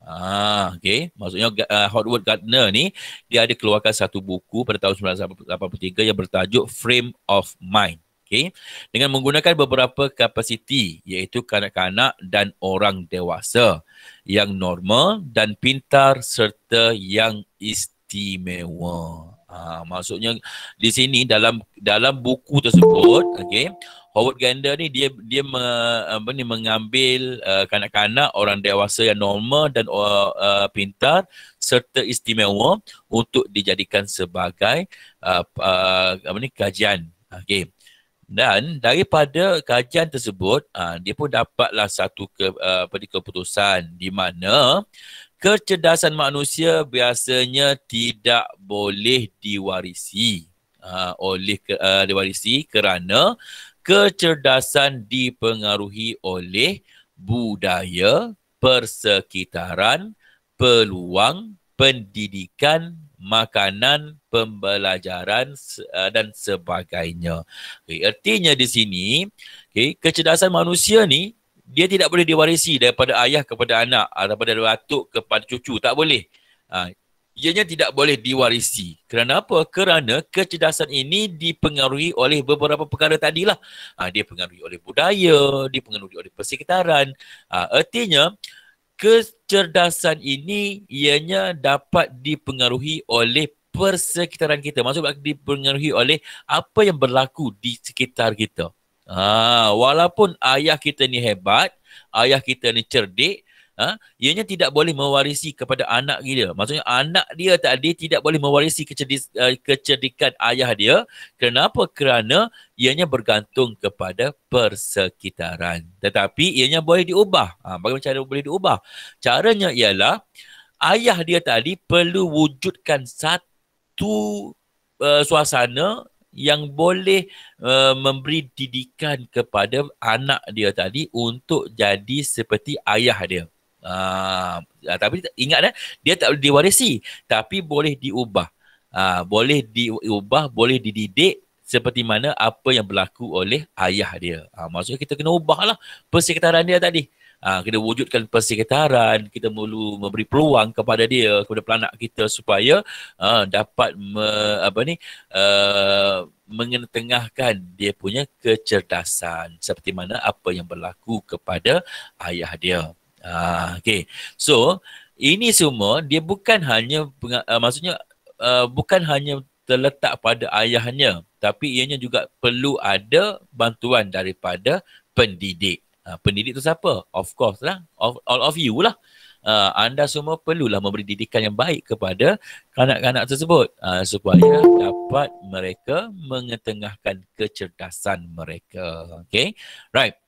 Ah, ha, okay. Maksudnya uh, Howard Gardner ni, dia ada keluarkan satu buku pada tahun 1983 yang bertajuk Frame of Mind okay, dengan menggunakan beberapa kapasiti iaitu kanak-kanak dan orang dewasa yang normal dan pintar serta yang istimewa. Ha, maksudnya di sini dalam dalam buku tersebut, okay, Howard Gander ni dia dia me, apa ni, mengambil uh, kanak-kanak, orang dewasa yang normal dan uh, uh pintar serta istimewa untuk dijadikan sebagai uh, uh, apa ni kajian. Okay dan daripada kajian tersebut uh, dia pun dapatlah satu ke, uh, apa di keputusan di mana kecerdasan manusia biasanya tidak boleh diwarisi uh, oleh ke, uh, diwarisi kerana kecerdasan dipengaruhi oleh budaya persekitaran peluang pendidikan makanan, pembelajaran uh, dan sebagainya. Okay, artinya di sini, okay, kecerdasan manusia ni dia tidak boleh diwarisi daripada ayah kepada anak atau ah, daripada atuk kepada cucu, tak boleh. Uh, ianya tidak boleh diwarisi. Kerana apa? Kerana kecerdasan ini dipengaruhi oleh beberapa perkara tadilah. Ha, dia dipengaruhi oleh budaya, dipengaruhi oleh persekitaran. Ha, artinya, kecerdasan ini ianya dapat dipengaruhi oleh persekitaran kita. Maksudnya dipengaruhi oleh apa yang berlaku di sekitar kita. Ha, walaupun ayah kita ni hebat, ayah kita ni cerdik, ha? ianya tidak boleh mewarisi kepada anak dia. Maksudnya anak dia tadi tidak boleh mewarisi kecerdik, uh, eh, kecerdikan ayah dia. Kenapa? Kerana ianya bergantung kepada persekitaran. Tetapi ianya boleh diubah. Ha, bagaimana cara boleh diubah? Caranya ialah ayah dia tadi perlu wujudkan satu uh, suasana yang boleh uh, memberi didikan kepada anak dia tadi untuk jadi seperti ayah dia. Uh, tapi ingat eh, dia tak boleh diwarisi tapi boleh diubah. Uh, boleh diubah, boleh dididik seperti mana apa yang berlaku oleh ayah dia. Uh, maksudnya kita kena ubahlah persekitaran dia tadi. Uh, kita wujudkan persekitaran, kita perlu memberi peluang kepada dia, kepada pelanak kita supaya uh, dapat me, apa ni, uh, mengetengahkan dia punya kecerdasan seperti mana apa yang berlaku kepada ayah dia. Ah, okay. So, ini semua dia bukan hanya uh, maksudnya uh, bukan hanya terletak pada ayahnya, tapi ianya juga perlu ada bantuan daripada pendidik. Uh, pendidik tu siapa? Of course lah, of, all of you lah. Uh, anda semua perlulah memberi didikan yang baik kepada kanak-kanak tersebut uh, supaya dapat mereka mengetengahkan kecerdasan mereka. Okay, right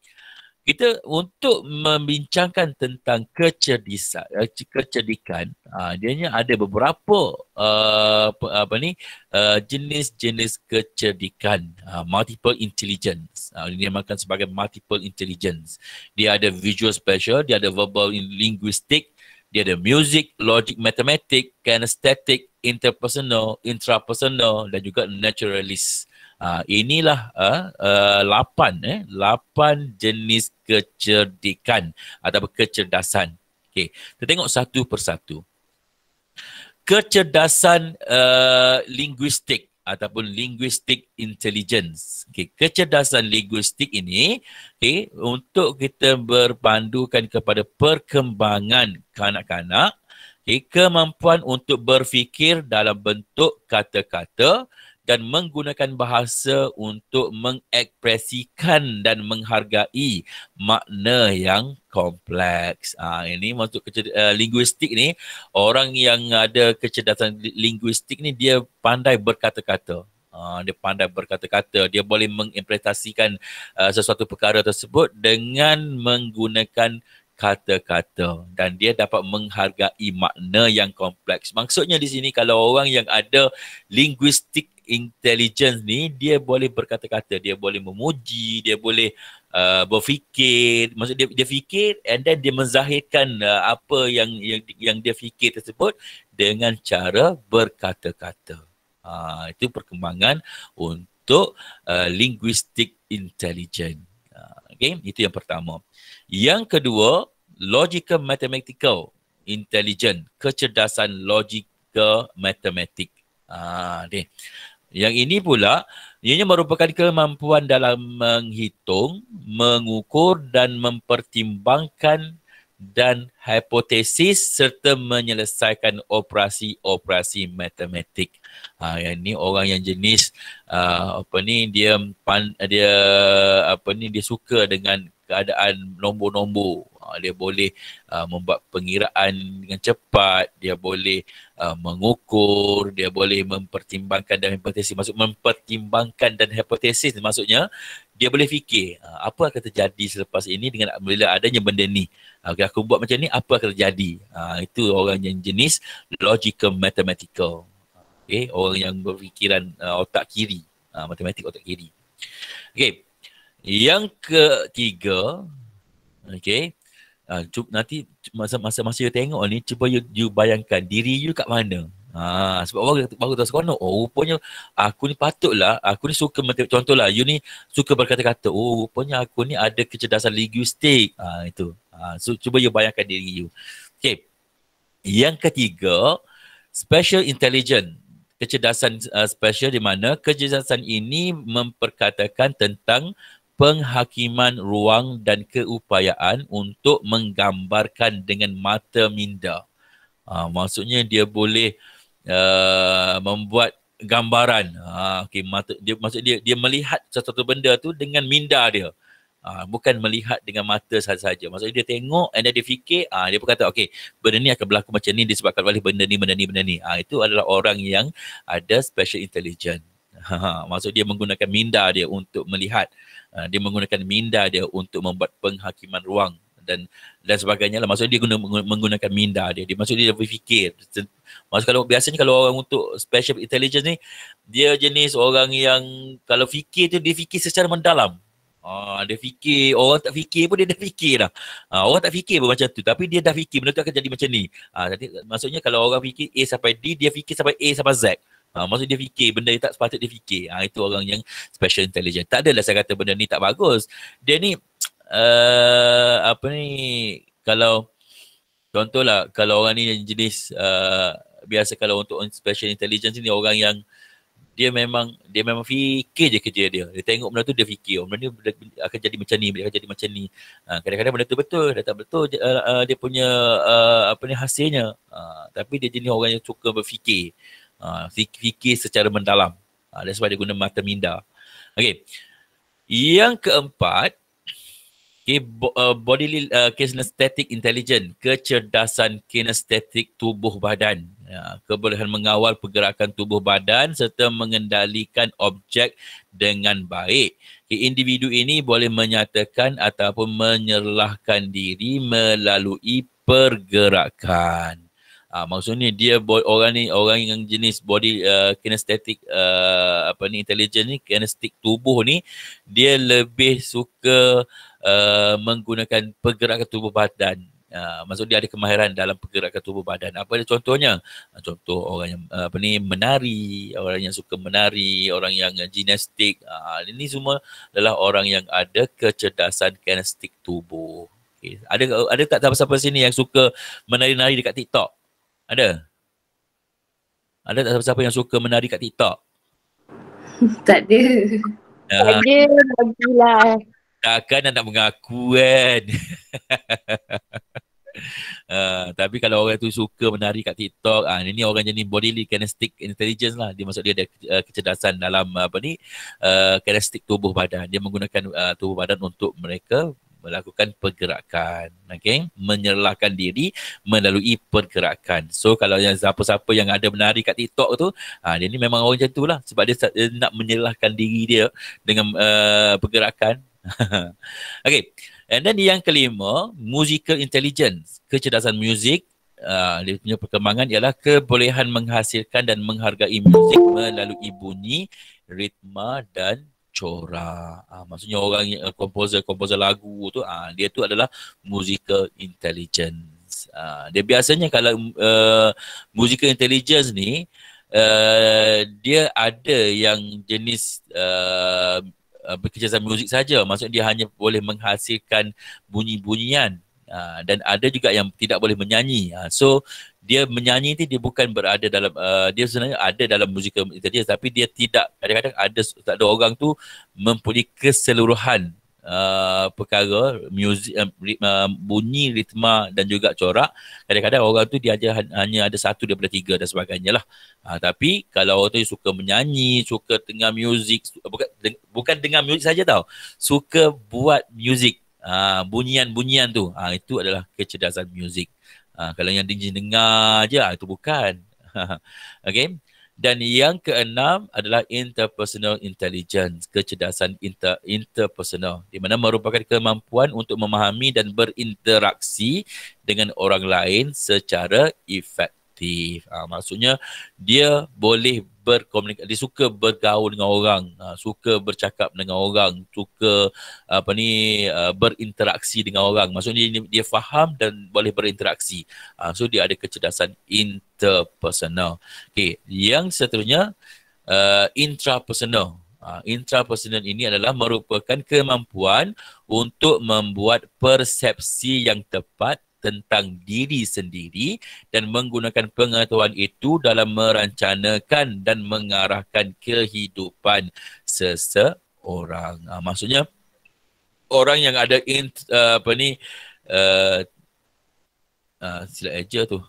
kita untuk membincangkan tentang kecerdasan eh, kecerdikan adanya ha, ada beberapa uh, apa ni uh, jenis-jenis kecerdikan uh, multiple intelligence uh, ha, ini makan sebagai multiple intelligence dia ada visual special dia ada verbal linguistic dia ada music logic mathematics kinesthetic interpersonal intrapersonal dan juga naturalist Ah, inilah uh, lapan eh lapan jenis kecerdikan atau kecerdasan. Okey, kita tengok satu persatu. Kecerdasan uh, linguistik ataupun linguistic intelligence. Okey, kecerdasan linguistik ini okey untuk kita berpandukan kepada perkembangan kanak-kanak okay, kemampuan untuk berfikir dalam bentuk kata-kata dan menggunakan bahasa untuk mengekspresikan dan menghargai makna yang kompleks. Ah ha, ini maksud kecer- uh, eh, linguistik ni orang yang ada kecerdasan linguistik ni dia pandai berkata-kata. Uh, dia pandai berkata-kata dia boleh menginterpretasikan uh, sesuatu perkara tersebut dengan menggunakan kata-kata dan dia dapat menghargai makna yang kompleks maksudnya di sini kalau orang yang ada linguistik intelligence ni dia boleh berkata-kata, dia boleh memuji, dia boleh uh, berfikir, maksud dia dia fikir and then dia menzahirkan uh, apa yang, yang yang dia fikir tersebut dengan cara berkata-kata. Uh, itu perkembangan untuk uh, linguistic intelligence. Ha, okay, itu yang pertama. Yang kedua, logical mathematical intelligence, kecerdasan logika matematik. Ah, ha, uh, yang ini pula ianya merupakan kemampuan dalam menghitung, mengukur dan mempertimbangkan dan hipotesis serta menyelesaikan operasi-operasi matematik. Ha, yang ni orang yang jenis uh, apa ni dia pan, dia apa ni dia suka dengan keadaan nombor-nombor. Ah, dia boleh uh, membuat pengiraan dengan cepat, dia boleh uh, mengukur, dia boleh mempertimbangkan dan hipotesis. Maksud mempertimbangkan dan hipotesis maksudnya dia boleh fikir uh, apa akan terjadi selepas ini dengan bila adanya benda ni. Okay, aku buat macam ni, apa akan terjadi? Uh, itu orang yang jenis logical mathematical. Okay, orang yang berfikiran uh, otak kiri, uh, matematik otak kiri. Okay. Yang ketiga, okay, ha, ah, cuba, nanti masa-masa masa you tengok ni, cuba you, you bayangkan diri you kat mana. Ha, sebab orang baru tahu sekolah, oh rupanya aku ni patutlah, aku ni suka, contohlah you ni suka berkata-kata, oh rupanya aku ni ada kecerdasan linguistik. Ha, itu. Ha, so cuba you bayangkan diri you. Okay. Yang ketiga, special intelligence kecerdasan uh, special di mana kecerdasan ini memperkatakan tentang penghakiman ruang dan keupayaan untuk menggambarkan dengan mata minda. Ha, maksudnya dia boleh uh, membuat gambaran. Ha, okay, mata, dia, maksud dia dia melihat satu-satu benda tu dengan minda dia. Ha, bukan melihat dengan mata saja. Maksudnya dia tengok and dia fikir, ha, dia pun kata, okay, benda ni akan berlaku macam ni disebabkan oleh benda ni, benda ni, benda ni. Ha, itu adalah orang yang ada special intelligence. Ha, ha. maksud dia menggunakan minda dia untuk melihat uh, dia menggunakan minda dia untuk membuat penghakiman ruang dan dan sebagainya lah maksud dia guna menggunakan minda dia dia maksud dia berfikir maksud kalau biasanya kalau orang untuk special intelligence ni dia jenis orang yang kalau fikir tu dia fikir secara mendalam Ah, dia fikir, orang tak fikir pun dia dah fikir lah Ah, orang tak fikir pun macam tu, tapi dia dah fikir benda tu akan jadi macam ni. Ah, jadi, maksudnya kalau orang fikir A sampai D, dia fikir sampai A sampai Z. Ha, maksud dia fikir benda yang tak sepatut dia fikir. Ha, itu orang yang special intelligence. Tak adalah saya kata benda ni tak bagus. Dia ni, uh, apa ni, kalau contohlah kalau orang ni yang jenis uh, biasa kalau untuk special intelligence ni orang yang dia memang dia memang fikir je kerja dia. Dia tengok benda tu dia fikir. Oh, benda ni akan jadi macam ni, akan jadi macam ni. Ha, kadang-kadang benda tu betul, kadang tak betul uh, uh, dia punya uh, apa ni hasilnya. Uh, tapi dia jenis orang yang suka berfikir. Uh, fikir secara mendalam. Uh, that's why dia guna mata minda. Okay. Yang keempat, okay, bo- uh, bodily uh, kinesthetic intelligence, kecerdasan kinesthetik tubuh badan. Ya, kebolehan mengawal pergerakan tubuh badan serta mengendalikan objek dengan baik. Okay, individu ini boleh menyatakan ataupun menyerlahkan diri melalui pergerakan. Ha, maksudnya dia orang ni orang yang jenis body uh, kinesthetic uh, apa ni intelligence ni kinestik tubuh ni dia lebih suka uh, menggunakan pergerakan tubuh badan. Uh, maksud dia ada kemahiran dalam pergerakan tubuh badan. Apa dia contohnya? Contoh orang yang uh, apa ni menari, orang yang suka menari, orang yang uh, gimnastik. Uh, ini semua adalah orang yang ada kecerdasan kinestik tubuh. Okay. Ada ada tak siapa-siapa sini yang suka menari-nari dekat TikTok? Ada? Ada tak siapa-siapa yang suka menari kat TikTok? tak ada. Nah. Tak ada, bagilah. Takkan nak mengaku kan? uh, tapi kalau orang tu suka menari kat TikTok, ah uh, ini orang jenis bodily kinesthetic intelligence lah. Dia maksud dia ada uh, kecerdasan dalam apa ni? Uh, ah, kinesthetic tubuh badan. Dia menggunakan uh, tubuh badan untuk mereka melakukan pergerakan okey menyerlahkan diri melalui pergerakan so kalau yang siapa-siapa yang ada menari kat TikTok tu ha, dia ni memang orang macam lah sebab dia, dia nak menyerlahkan diri dia dengan uh, pergerakan okey and then yang kelima musical intelligence kecerdasan muzik Uh, dia punya perkembangan ialah kebolehan menghasilkan dan menghargai muzik melalui bunyi, ritma dan corak. Ha, ah, maksudnya orang eh, komposer-komposer lagu tu, ha, dia tu adalah musical intelligence. Ha, dia biasanya kalau uh, musical intelligence ni, uh, dia ada yang jenis uh, bekerjasama muzik saja. Maksudnya dia hanya boleh menghasilkan bunyi-bunyian. dan ada juga yang tidak boleh menyanyi. so dia menyanyi ni dia bukan berada dalam uh, dia sebenarnya ada dalam musical tadi tapi dia tidak kadang-kadang ada tak ada orang tu mempunyai keseluruhan uh, perkara music uh, uh, bunyi ritma dan juga corak kadang-kadang orang tu dia hanya ada satu daripada tiga dan sebagainya lah uh, tapi kalau orang tu suka menyanyi suka dengar music uh, bukan deng- bukan dengar music saja tau suka buat music uh, bunyian-bunyian tu uh, itu adalah kecerdasan music Ah, kalau yang dengar, dengar je ah, itu bukan. okay. Dan yang keenam adalah interpersonal intelligence, kecerdasan inter, interpersonal di mana merupakan kemampuan untuk memahami dan berinteraksi dengan orang lain secara efektif. Ha, maksudnya dia boleh berkomunikasi dia suka bergaul dengan orang uh, suka bercakap dengan orang suka apa ni uh, berinteraksi dengan orang maksudnya dia, dia faham dan boleh berinteraksi uh, so dia ada kecerdasan interpersonal okey yang seterusnya uh, intrapersonal Uh, intrapersonal ini adalah merupakan kemampuan untuk membuat persepsi yang tepat tentang diri sendiri dan menggunakan pengetahuan itu dalam merancangkan dan mengarahkan kehidupan seseorang. Uh, maksudnya orang yang ada in, uh, apa ni uh, ah, uh, sila aja tu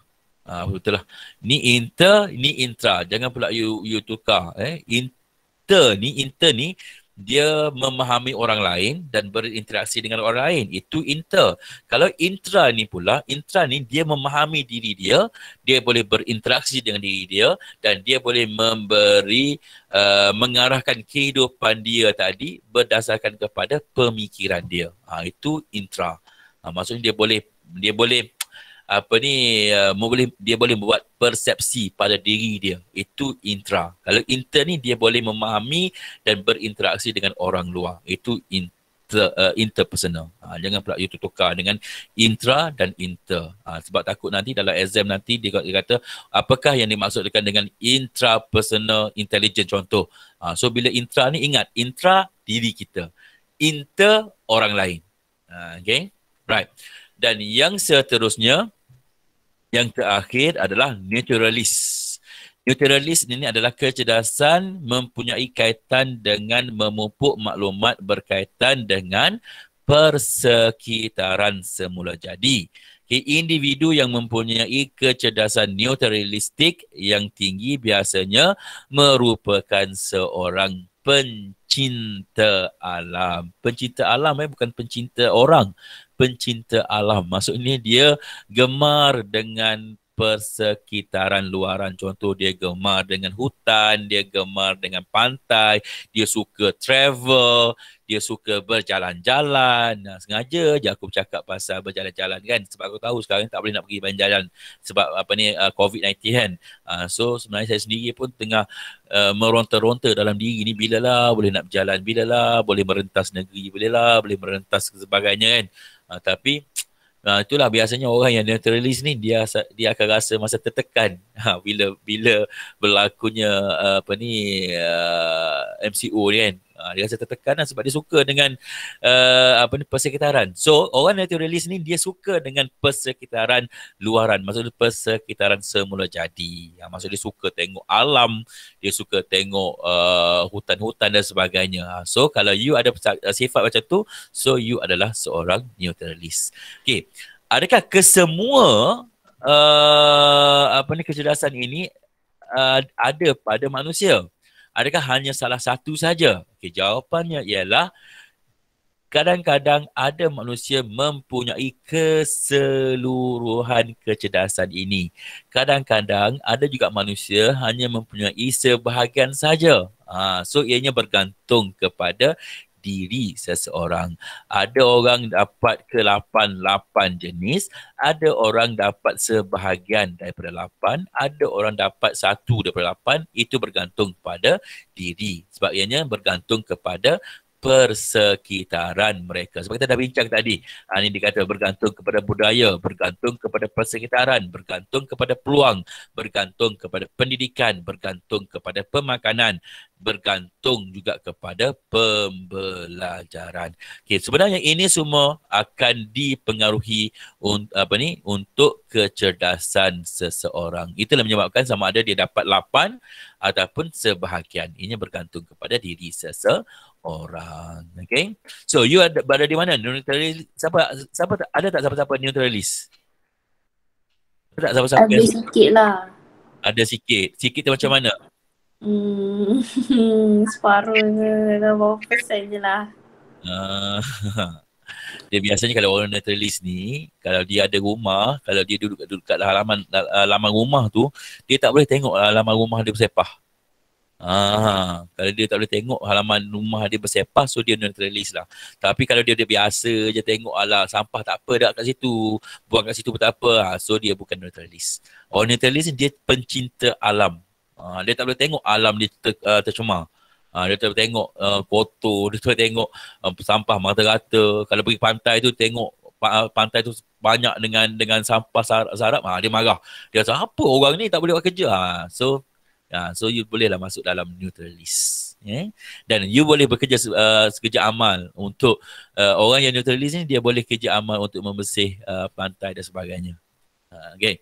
Ah betul lah. Ni inter, ni intra. Jangan pula you you tukar eh. Inter ni inter ni dia memahami orang lain dan berinteraksi dengan orang lain itu intra. kalau intra ni pula intra ni dia memahami diri dia dia boleh berinteraksi dengan diri dia dan dia boleh memberi uh, mengarahkan kehidupan dia tadi berdasarkan kepada pemikiran dia ha, itu intra ha, maksudnya dia boleh dia boleh apa ni uh, boleh dia boleh buat persepsi pada diri dia itu intra kalau inter ni dia boleh memahami dan berinteraksi dengan orang luar itu inter, uh, interpersonal ha, jangan pula you tukar dengan intra dan inter ha, sebab takut nanti dalam exam nanti dia kata apakah yang dimaksudkan dengan intrapersonal intelligence contoh ha, so bila intra ni ingat intra diri kita inter orang lain ha, okay right dan yang seterusnya yang terakhir adalah naturalis. Naturalis ini adalah kecerdasan mempunyai kaitan dengan memupuk maklumat berkaitan dengan persekitaran semula jadi. Okay, individu yang mempunyai kecerdasan neutralistik yang tinggi biasanya merupakan seorang pencipta pencinta alam. Pencinta alam eh bukan pencinta orang. Pencinta alam maksudnya dia gemar dengan persekitaran luaran. Contoh dia gemar dengan hutan, dia gemar dengan pantai, dia suka travel, dia suka berjalan-jalan. Nah, sengaja je aku cakap pasal berjalan-jalan kan. Sebab aku tahu sekarang tak boleh nak pergi berjalan sebab apa ni uh, COVID-19 kan. Ah, so sebenarnya saya sendiri pun tengah uh, meronta-ronta dalam diri ni lah boleh nak berjalan, lah boleh merentas negeri, bila lah boleh merentas sebagainya kan. Ah, tapi Uh, itulah biasanya orang yang naturalis ni dia dia akan rasa masa tertekan ha, bila bila berlakunya uh, apa ni uh, MCO ni kan uh, dia rasa tertekan lah sebab dia suka dengan uh, apa ni persekitaran so orang naturalist ni dia suka dengan persekitaran luaran maksudnya persekitaran semula jadi ya, ah, maksudnya dia suka tengok alam dia suka tengok uh, hutan-hutan dan sebagainya ah, so kalau you ada sifat macam tu so you adalah seorang naturalist. Okay, adakah kesemua uh, apa ni kecerdasan ini uh, ada pada manusia adakah hanya salah satu saja? Okay, jawapannya ialah kadang-kadang ada manusia mempunyai keseluruhan kecerdasan ini. Kadang-kadang ada juga manusia hanya mempunyai sebahagian saja. Ha, so ianya bergantung kepada diri seseorang. Ada orang dapat ke 8-8 jenis, ada orang dapat sebahagian daripada 8, ada orang dapat satu daripada 8, itu bergantung pada diri. Sebab ianya bergantung kepada persekitaran mereka. Sebab kita dah bincang tadi, ini ha, dikata bergantung kepada budaya, bergantung kepada persekitaran, bergantung kepada peluang, bergantung kepada pendidikan, bergantung kepada pemakanan bergantung juga kepada pembelajaran. Okey, sebenarnya ini semua akan dipengaruhi un, apa ni untuk kecerdasan seseorang. Itulah menyebabkan sama ada dia dapat 8 ataupun sebahagian. Ini bergantung kepada diri seseorang. Okey. So you ada berada di mana? Neutralis siapa siapa ada tak siapa-siapa neutralis? Ada tak siapa-siapa? Ada sikitlah. Ada sikit. Sikit tu macam hmm. mana? Hmm, separuh ke berapa persen je lah. dia biasanya kalau orang naturalis ni, kalau dia ada rumah, kalau dia duduk, duduk kat halaman halaman rumah tu, dia tak boleh tengok halaman rumah dia bersepah. Ah, kalau dia tak boleh tengok halaman rumah dia bersepah so dia neutralis lah. Tapi kalau dia dia biasa je tengok ala sampah tak apa dah kat situ, buang kat situ pun tak apa. Ah, so dia bukan neutralis. Orang neutralis dia pencinta alam. Ah, dia tak boleh tengok alam dia ter, uh, tercemar. Ha, dia tak boleh tengok uh, kotor, dia tak boleh tengok uh, sampah merata-rata. Kalau pergi pantai tu tengok pantai tu banyak dengan dengan sampah sarap ha, dia marah. Dia rasa apa orang ni tak boleh buat kerja. Ha, so ya, so you bolehlah masuk dalam neutralist. Eh? Ya. Dan you boleh bekerja uh, sekerja amal untuk uh, orang yang neutralis ni dia boleh kerja amal untuk membersih uh, pantai dan sebagainya. Uh, okay.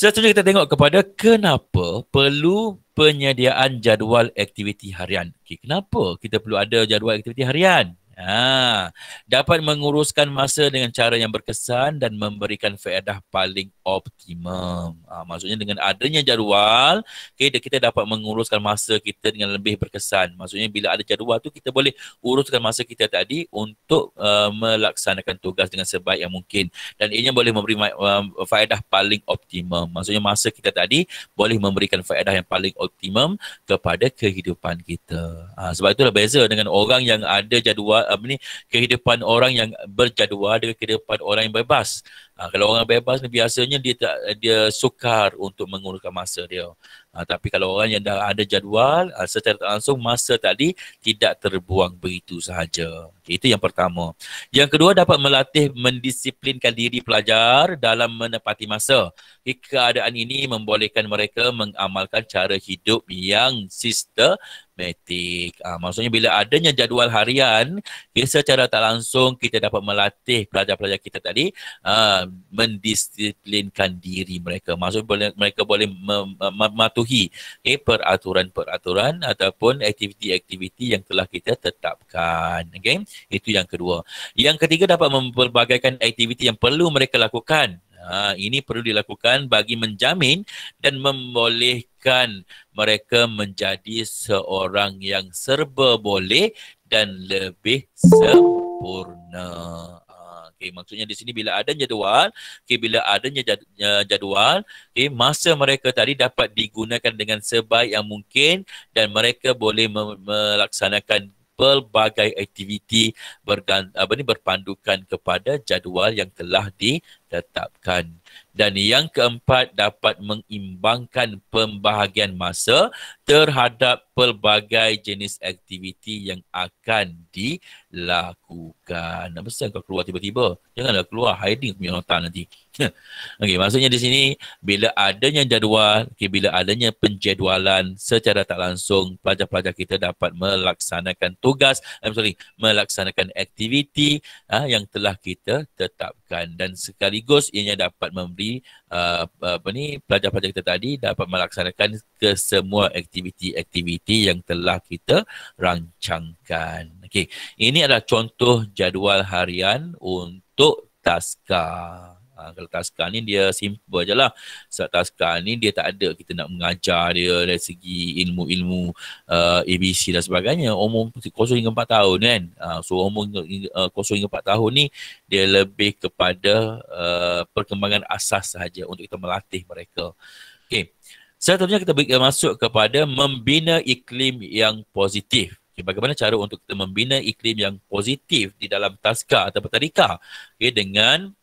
Selanjutnya kita tengok kepada kenapa perlu penyediaan jadual aktiviti harian. Okay, kenapa kita perlu ada jadual aktiviti harian? Ha, dapat menguruskan masa dengan cara yang berkesan dan memberikan faedah paling optimum. Ha, maksudnya dengan adanya jadual, kita kita dapat menguruskan masa kita dengan lebih berkesan. Maksudnya bila ada jadual tu kita boleh uruskan masa kita tadi untuk uh, melaksanakan tugas dengan sebaik yang mungkin dan ianya boleh memberi uh, faedah paling optimum. Maksudnya masa kita tadi boleh memberikan faedah yang paling optimum kepada kehidupan kita. Ha, sebab itulah beza dengan orang yang ada jadual apa ni kehidupan orang yang berjadual dengan kehidupan orang yang bebas. Ha, kalau orang bebas ni biasanya dia tak, dia sukar untuk mengurangkan masa dia. Ha, tapi kalau orang yang dah ada jadual ha, secara langsung masa tadi tidak terbuang begitu sahaja. Okay, itu yang pertama. Yang kedua dapat melatih mendisiplinkan diri pelajar dalam menepati masa. Okay, keadaan ini membolehkan mereka mengamalkan cara hidup yang sistem aritmetik. Uh, ah, maksudnya bila adanya jadual harian, dia secara tak langsung kita dapat melatih pelajar-pelajar kita tadi uh, mendisiplinkan diri mereka. Maksudnya boleh, mereka boleh mematuhi okay, eh, peraturan-peraturan ataupun aktiviti-aktiviti yang telah kita tetapkan. Okay? Itu yang kedua. Yang ketiga dapat memperbagaikan aktiviti yang perlu mereka lakukan Ha, ini perlu dilakukan bagi menjamin dan membolehkan mereka menjadi seorang yang serba boleh dan lebih sempurna. Ha, okay, maksudnya di sini bila ada jadual, okay, bila ada jadual, ya, okay, masa mereka tadi dapat digunakan dengan sebaik yang mungkin dan mereka boleh me- melaksanakan pelbagai aktiviti bergan, apa ni, berpandukan kepada jadual yang telah di, tetapkan. Dan yang keempat dapat mengimbangkan pembahagian masa terhadap pelbagai jenis aktiviti yang akan dilakukan. Apa sebab kau keluar tiba-tiba? Janganlah keluar hiding punya nota nanti. okay, maksudnya di sini bila adanya jadual, okay, bila adanya penjadualan secara tak langsung pelajar-pelajar kita dapat melaksanakan tugas, I'm eh, sorry, melaksanakan aktiviti ha, yang telah kita tetapkan dan sekali sekaligus ianya dapat memberi uh, apa ni pelajar-pelajar kita tadi dapat melaksanakan ke semua aktiviti-aktiviti yang telah kita rancangkan. Okey, ini adalah contoh jadual harian untuk taska. Ha, kalau taskar ni dia simple je lah. Sebab taskar ni dia tak ada kita nak mengajar dia dari segi ilmu-ilmu uh, ah, ABC dan sebagainya. Umur kosong hingga empat tahun kan. Ha, so umur kosong hingga empat tahun ni dia lebih kepada uh, perkembangan asas sahaja untuk kita melatih mereka. Okay. seterusnya kita masuk kepada membina iklim yang positif. bagaimana cara untuk kita membina iklim yang positif di dalam taska atau petarika okay, dengan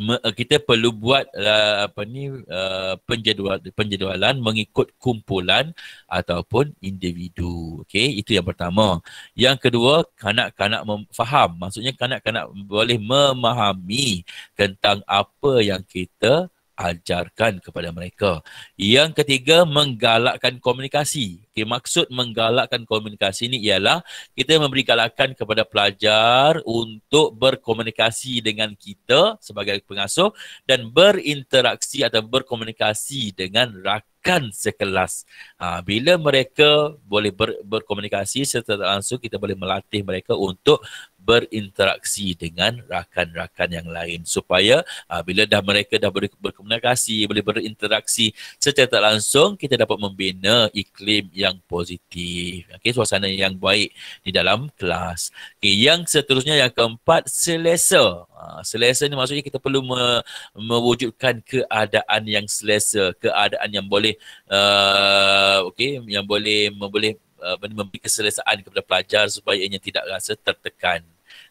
Eh, kita perlu buat eh, apa ni eh, penjadual penjadualan mengikut kumpulan ataupun individu okey itu yang pertama yang kedua kanak-kanak faham maksudnya kanak-kanak boleh memahami tentang apa yang kita ajarkan kepada mereka. Yang ketiga, menggalakkan komunikasi. Okay, maksud menggalakkan komunikasi ini ialah kita memberi galakan kepada pelajar untuk berkomunikasi dengan kita sebagai pengasuh dan berinteraksi atau berkomunikasi dengan rakan sekelas. Ha, bila mereka boleh ber, berkomunikasi secara langsung, kita boleh melatih mereka untuk berinteraksi dengan rakan-rakan yang lain supaya uh, bila dah mereka dah boleh berkomunikasi, boleh berinteraksi secara tak langsung kita dapat membina iklim yang positif, okay, suasana yang baik di dalam kelas. Okay, yang seterusnya yang keempat selesa. Uh, selesa ni maksudnya kita perlu me- mewujudkan keadaan yang selesa, keadaan yang boleh uh, ah, okay, yang boleh memboleh uh, memberi keselesaan kepada pelajar supaya ia tidak rasa tertekan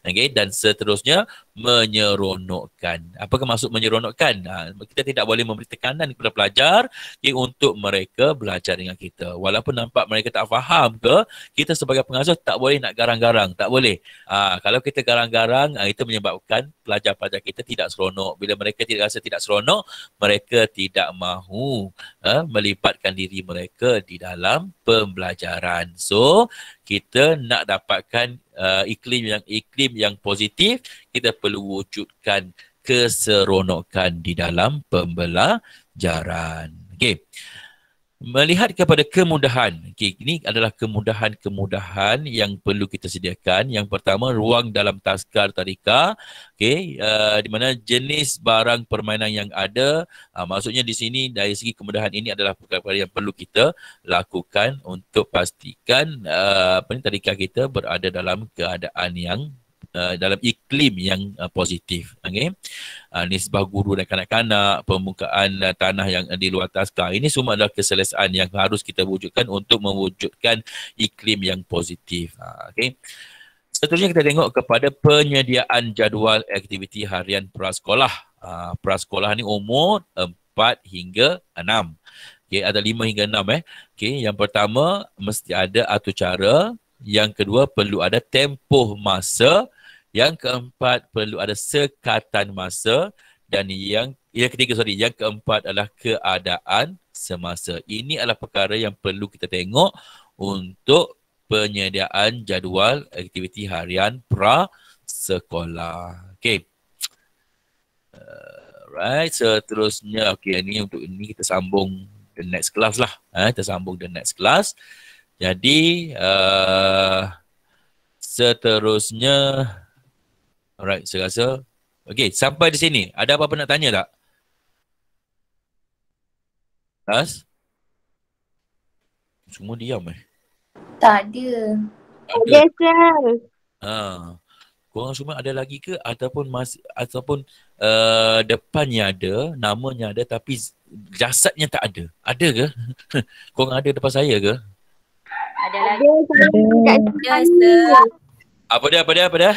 okay? dan seterusnya menyeronokkan. Apa maksud menyeronokkan? Ha, kita tidak boleh memberi tekanan kepada pelajar okay, untuk mereka belajar dengan kita. Walaupun nampak mereka tak faham ke, kita sebagai pengasuh tak boleh nak garang-garang. Tak boleh. Ha, kalau kita garang-garang, ha, itu menyebabkan pelajar-pelajar kita tidak seronok. Bila mereka tidak rasa tidak seronok, mereka tidak mahu ha, melipatkan diri mereka di dalam pembelajaran. So, kita nak dapatkan uh, iklim yang iklim yang positif kita perlu wujudkan keseronokan di dalam pembelajaran okey melihat kepada kemudahan. Okey, ini adalah kemudahan-kemudahan yang perlu kita sediakan. Yang pertama, ruang dalam taskar tarika. okay, uh, eh, di mana jenis barang permainan yang ada. Uh, maksudnya di sini dari segi kemudahan ini adalah perkara yang perlu kita lakukan untuk pastikan uh, eh, tarika kita berada dalam keadaan yang Uh, dalam iklim yang uh, positif. Okay? Uh, nisbah guru dan kanak-kanak, pembukaan uh, tanah yang uh, di luar taska. Ini semua adalah keselesaan yang harus kita wujudkan untuk mewujudkan iklim yang positif. Uh, okay? Seterusnya kita tengok kepada penyediaan jadual aktiviti harian prasekolah. Uh, prasekolah ni umur 4 hingga 6. Okay, ada lima hingga enam eh. Okay, yang pertama mesti ada atur cara. Yang kedua perlu ada tempoh masa yang keempat perlu ada sekatan masa dan yang yang ketiga sorry yang keempat adalah keadaan semasa. Ini adalah perkara yang perlu kita tengok untuk penyediaan jadual aktiviti harian pra sekolah. Okey. Alright, seterusnya okey ini untuk ini kita sambung the next class lah. Eh, kita sambung the next class. Jadi uh, seterusnya Alright, saya rasa Okay, sampai di sini Ada apa-apa nak tanya tak? Tas? Semua diam eh Tak ada Ada sir Haa Korang semua ada lagi ke ataupun mas, ataupun uh, depannya ada, namanya ada tapi jasadnya tak ada. Ada ke? Korang ada depan saya ke? Ada lagi. Ada. Ada. Apa dia? Apa dia? Apa dia?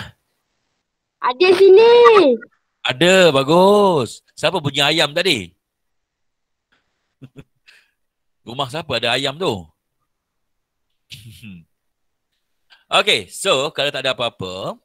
Ada sini. Ada, bagus. Siapa punya ayam tadi? Rumah siapa ada ayam tu? okay, so kalau tak ada apa-apa,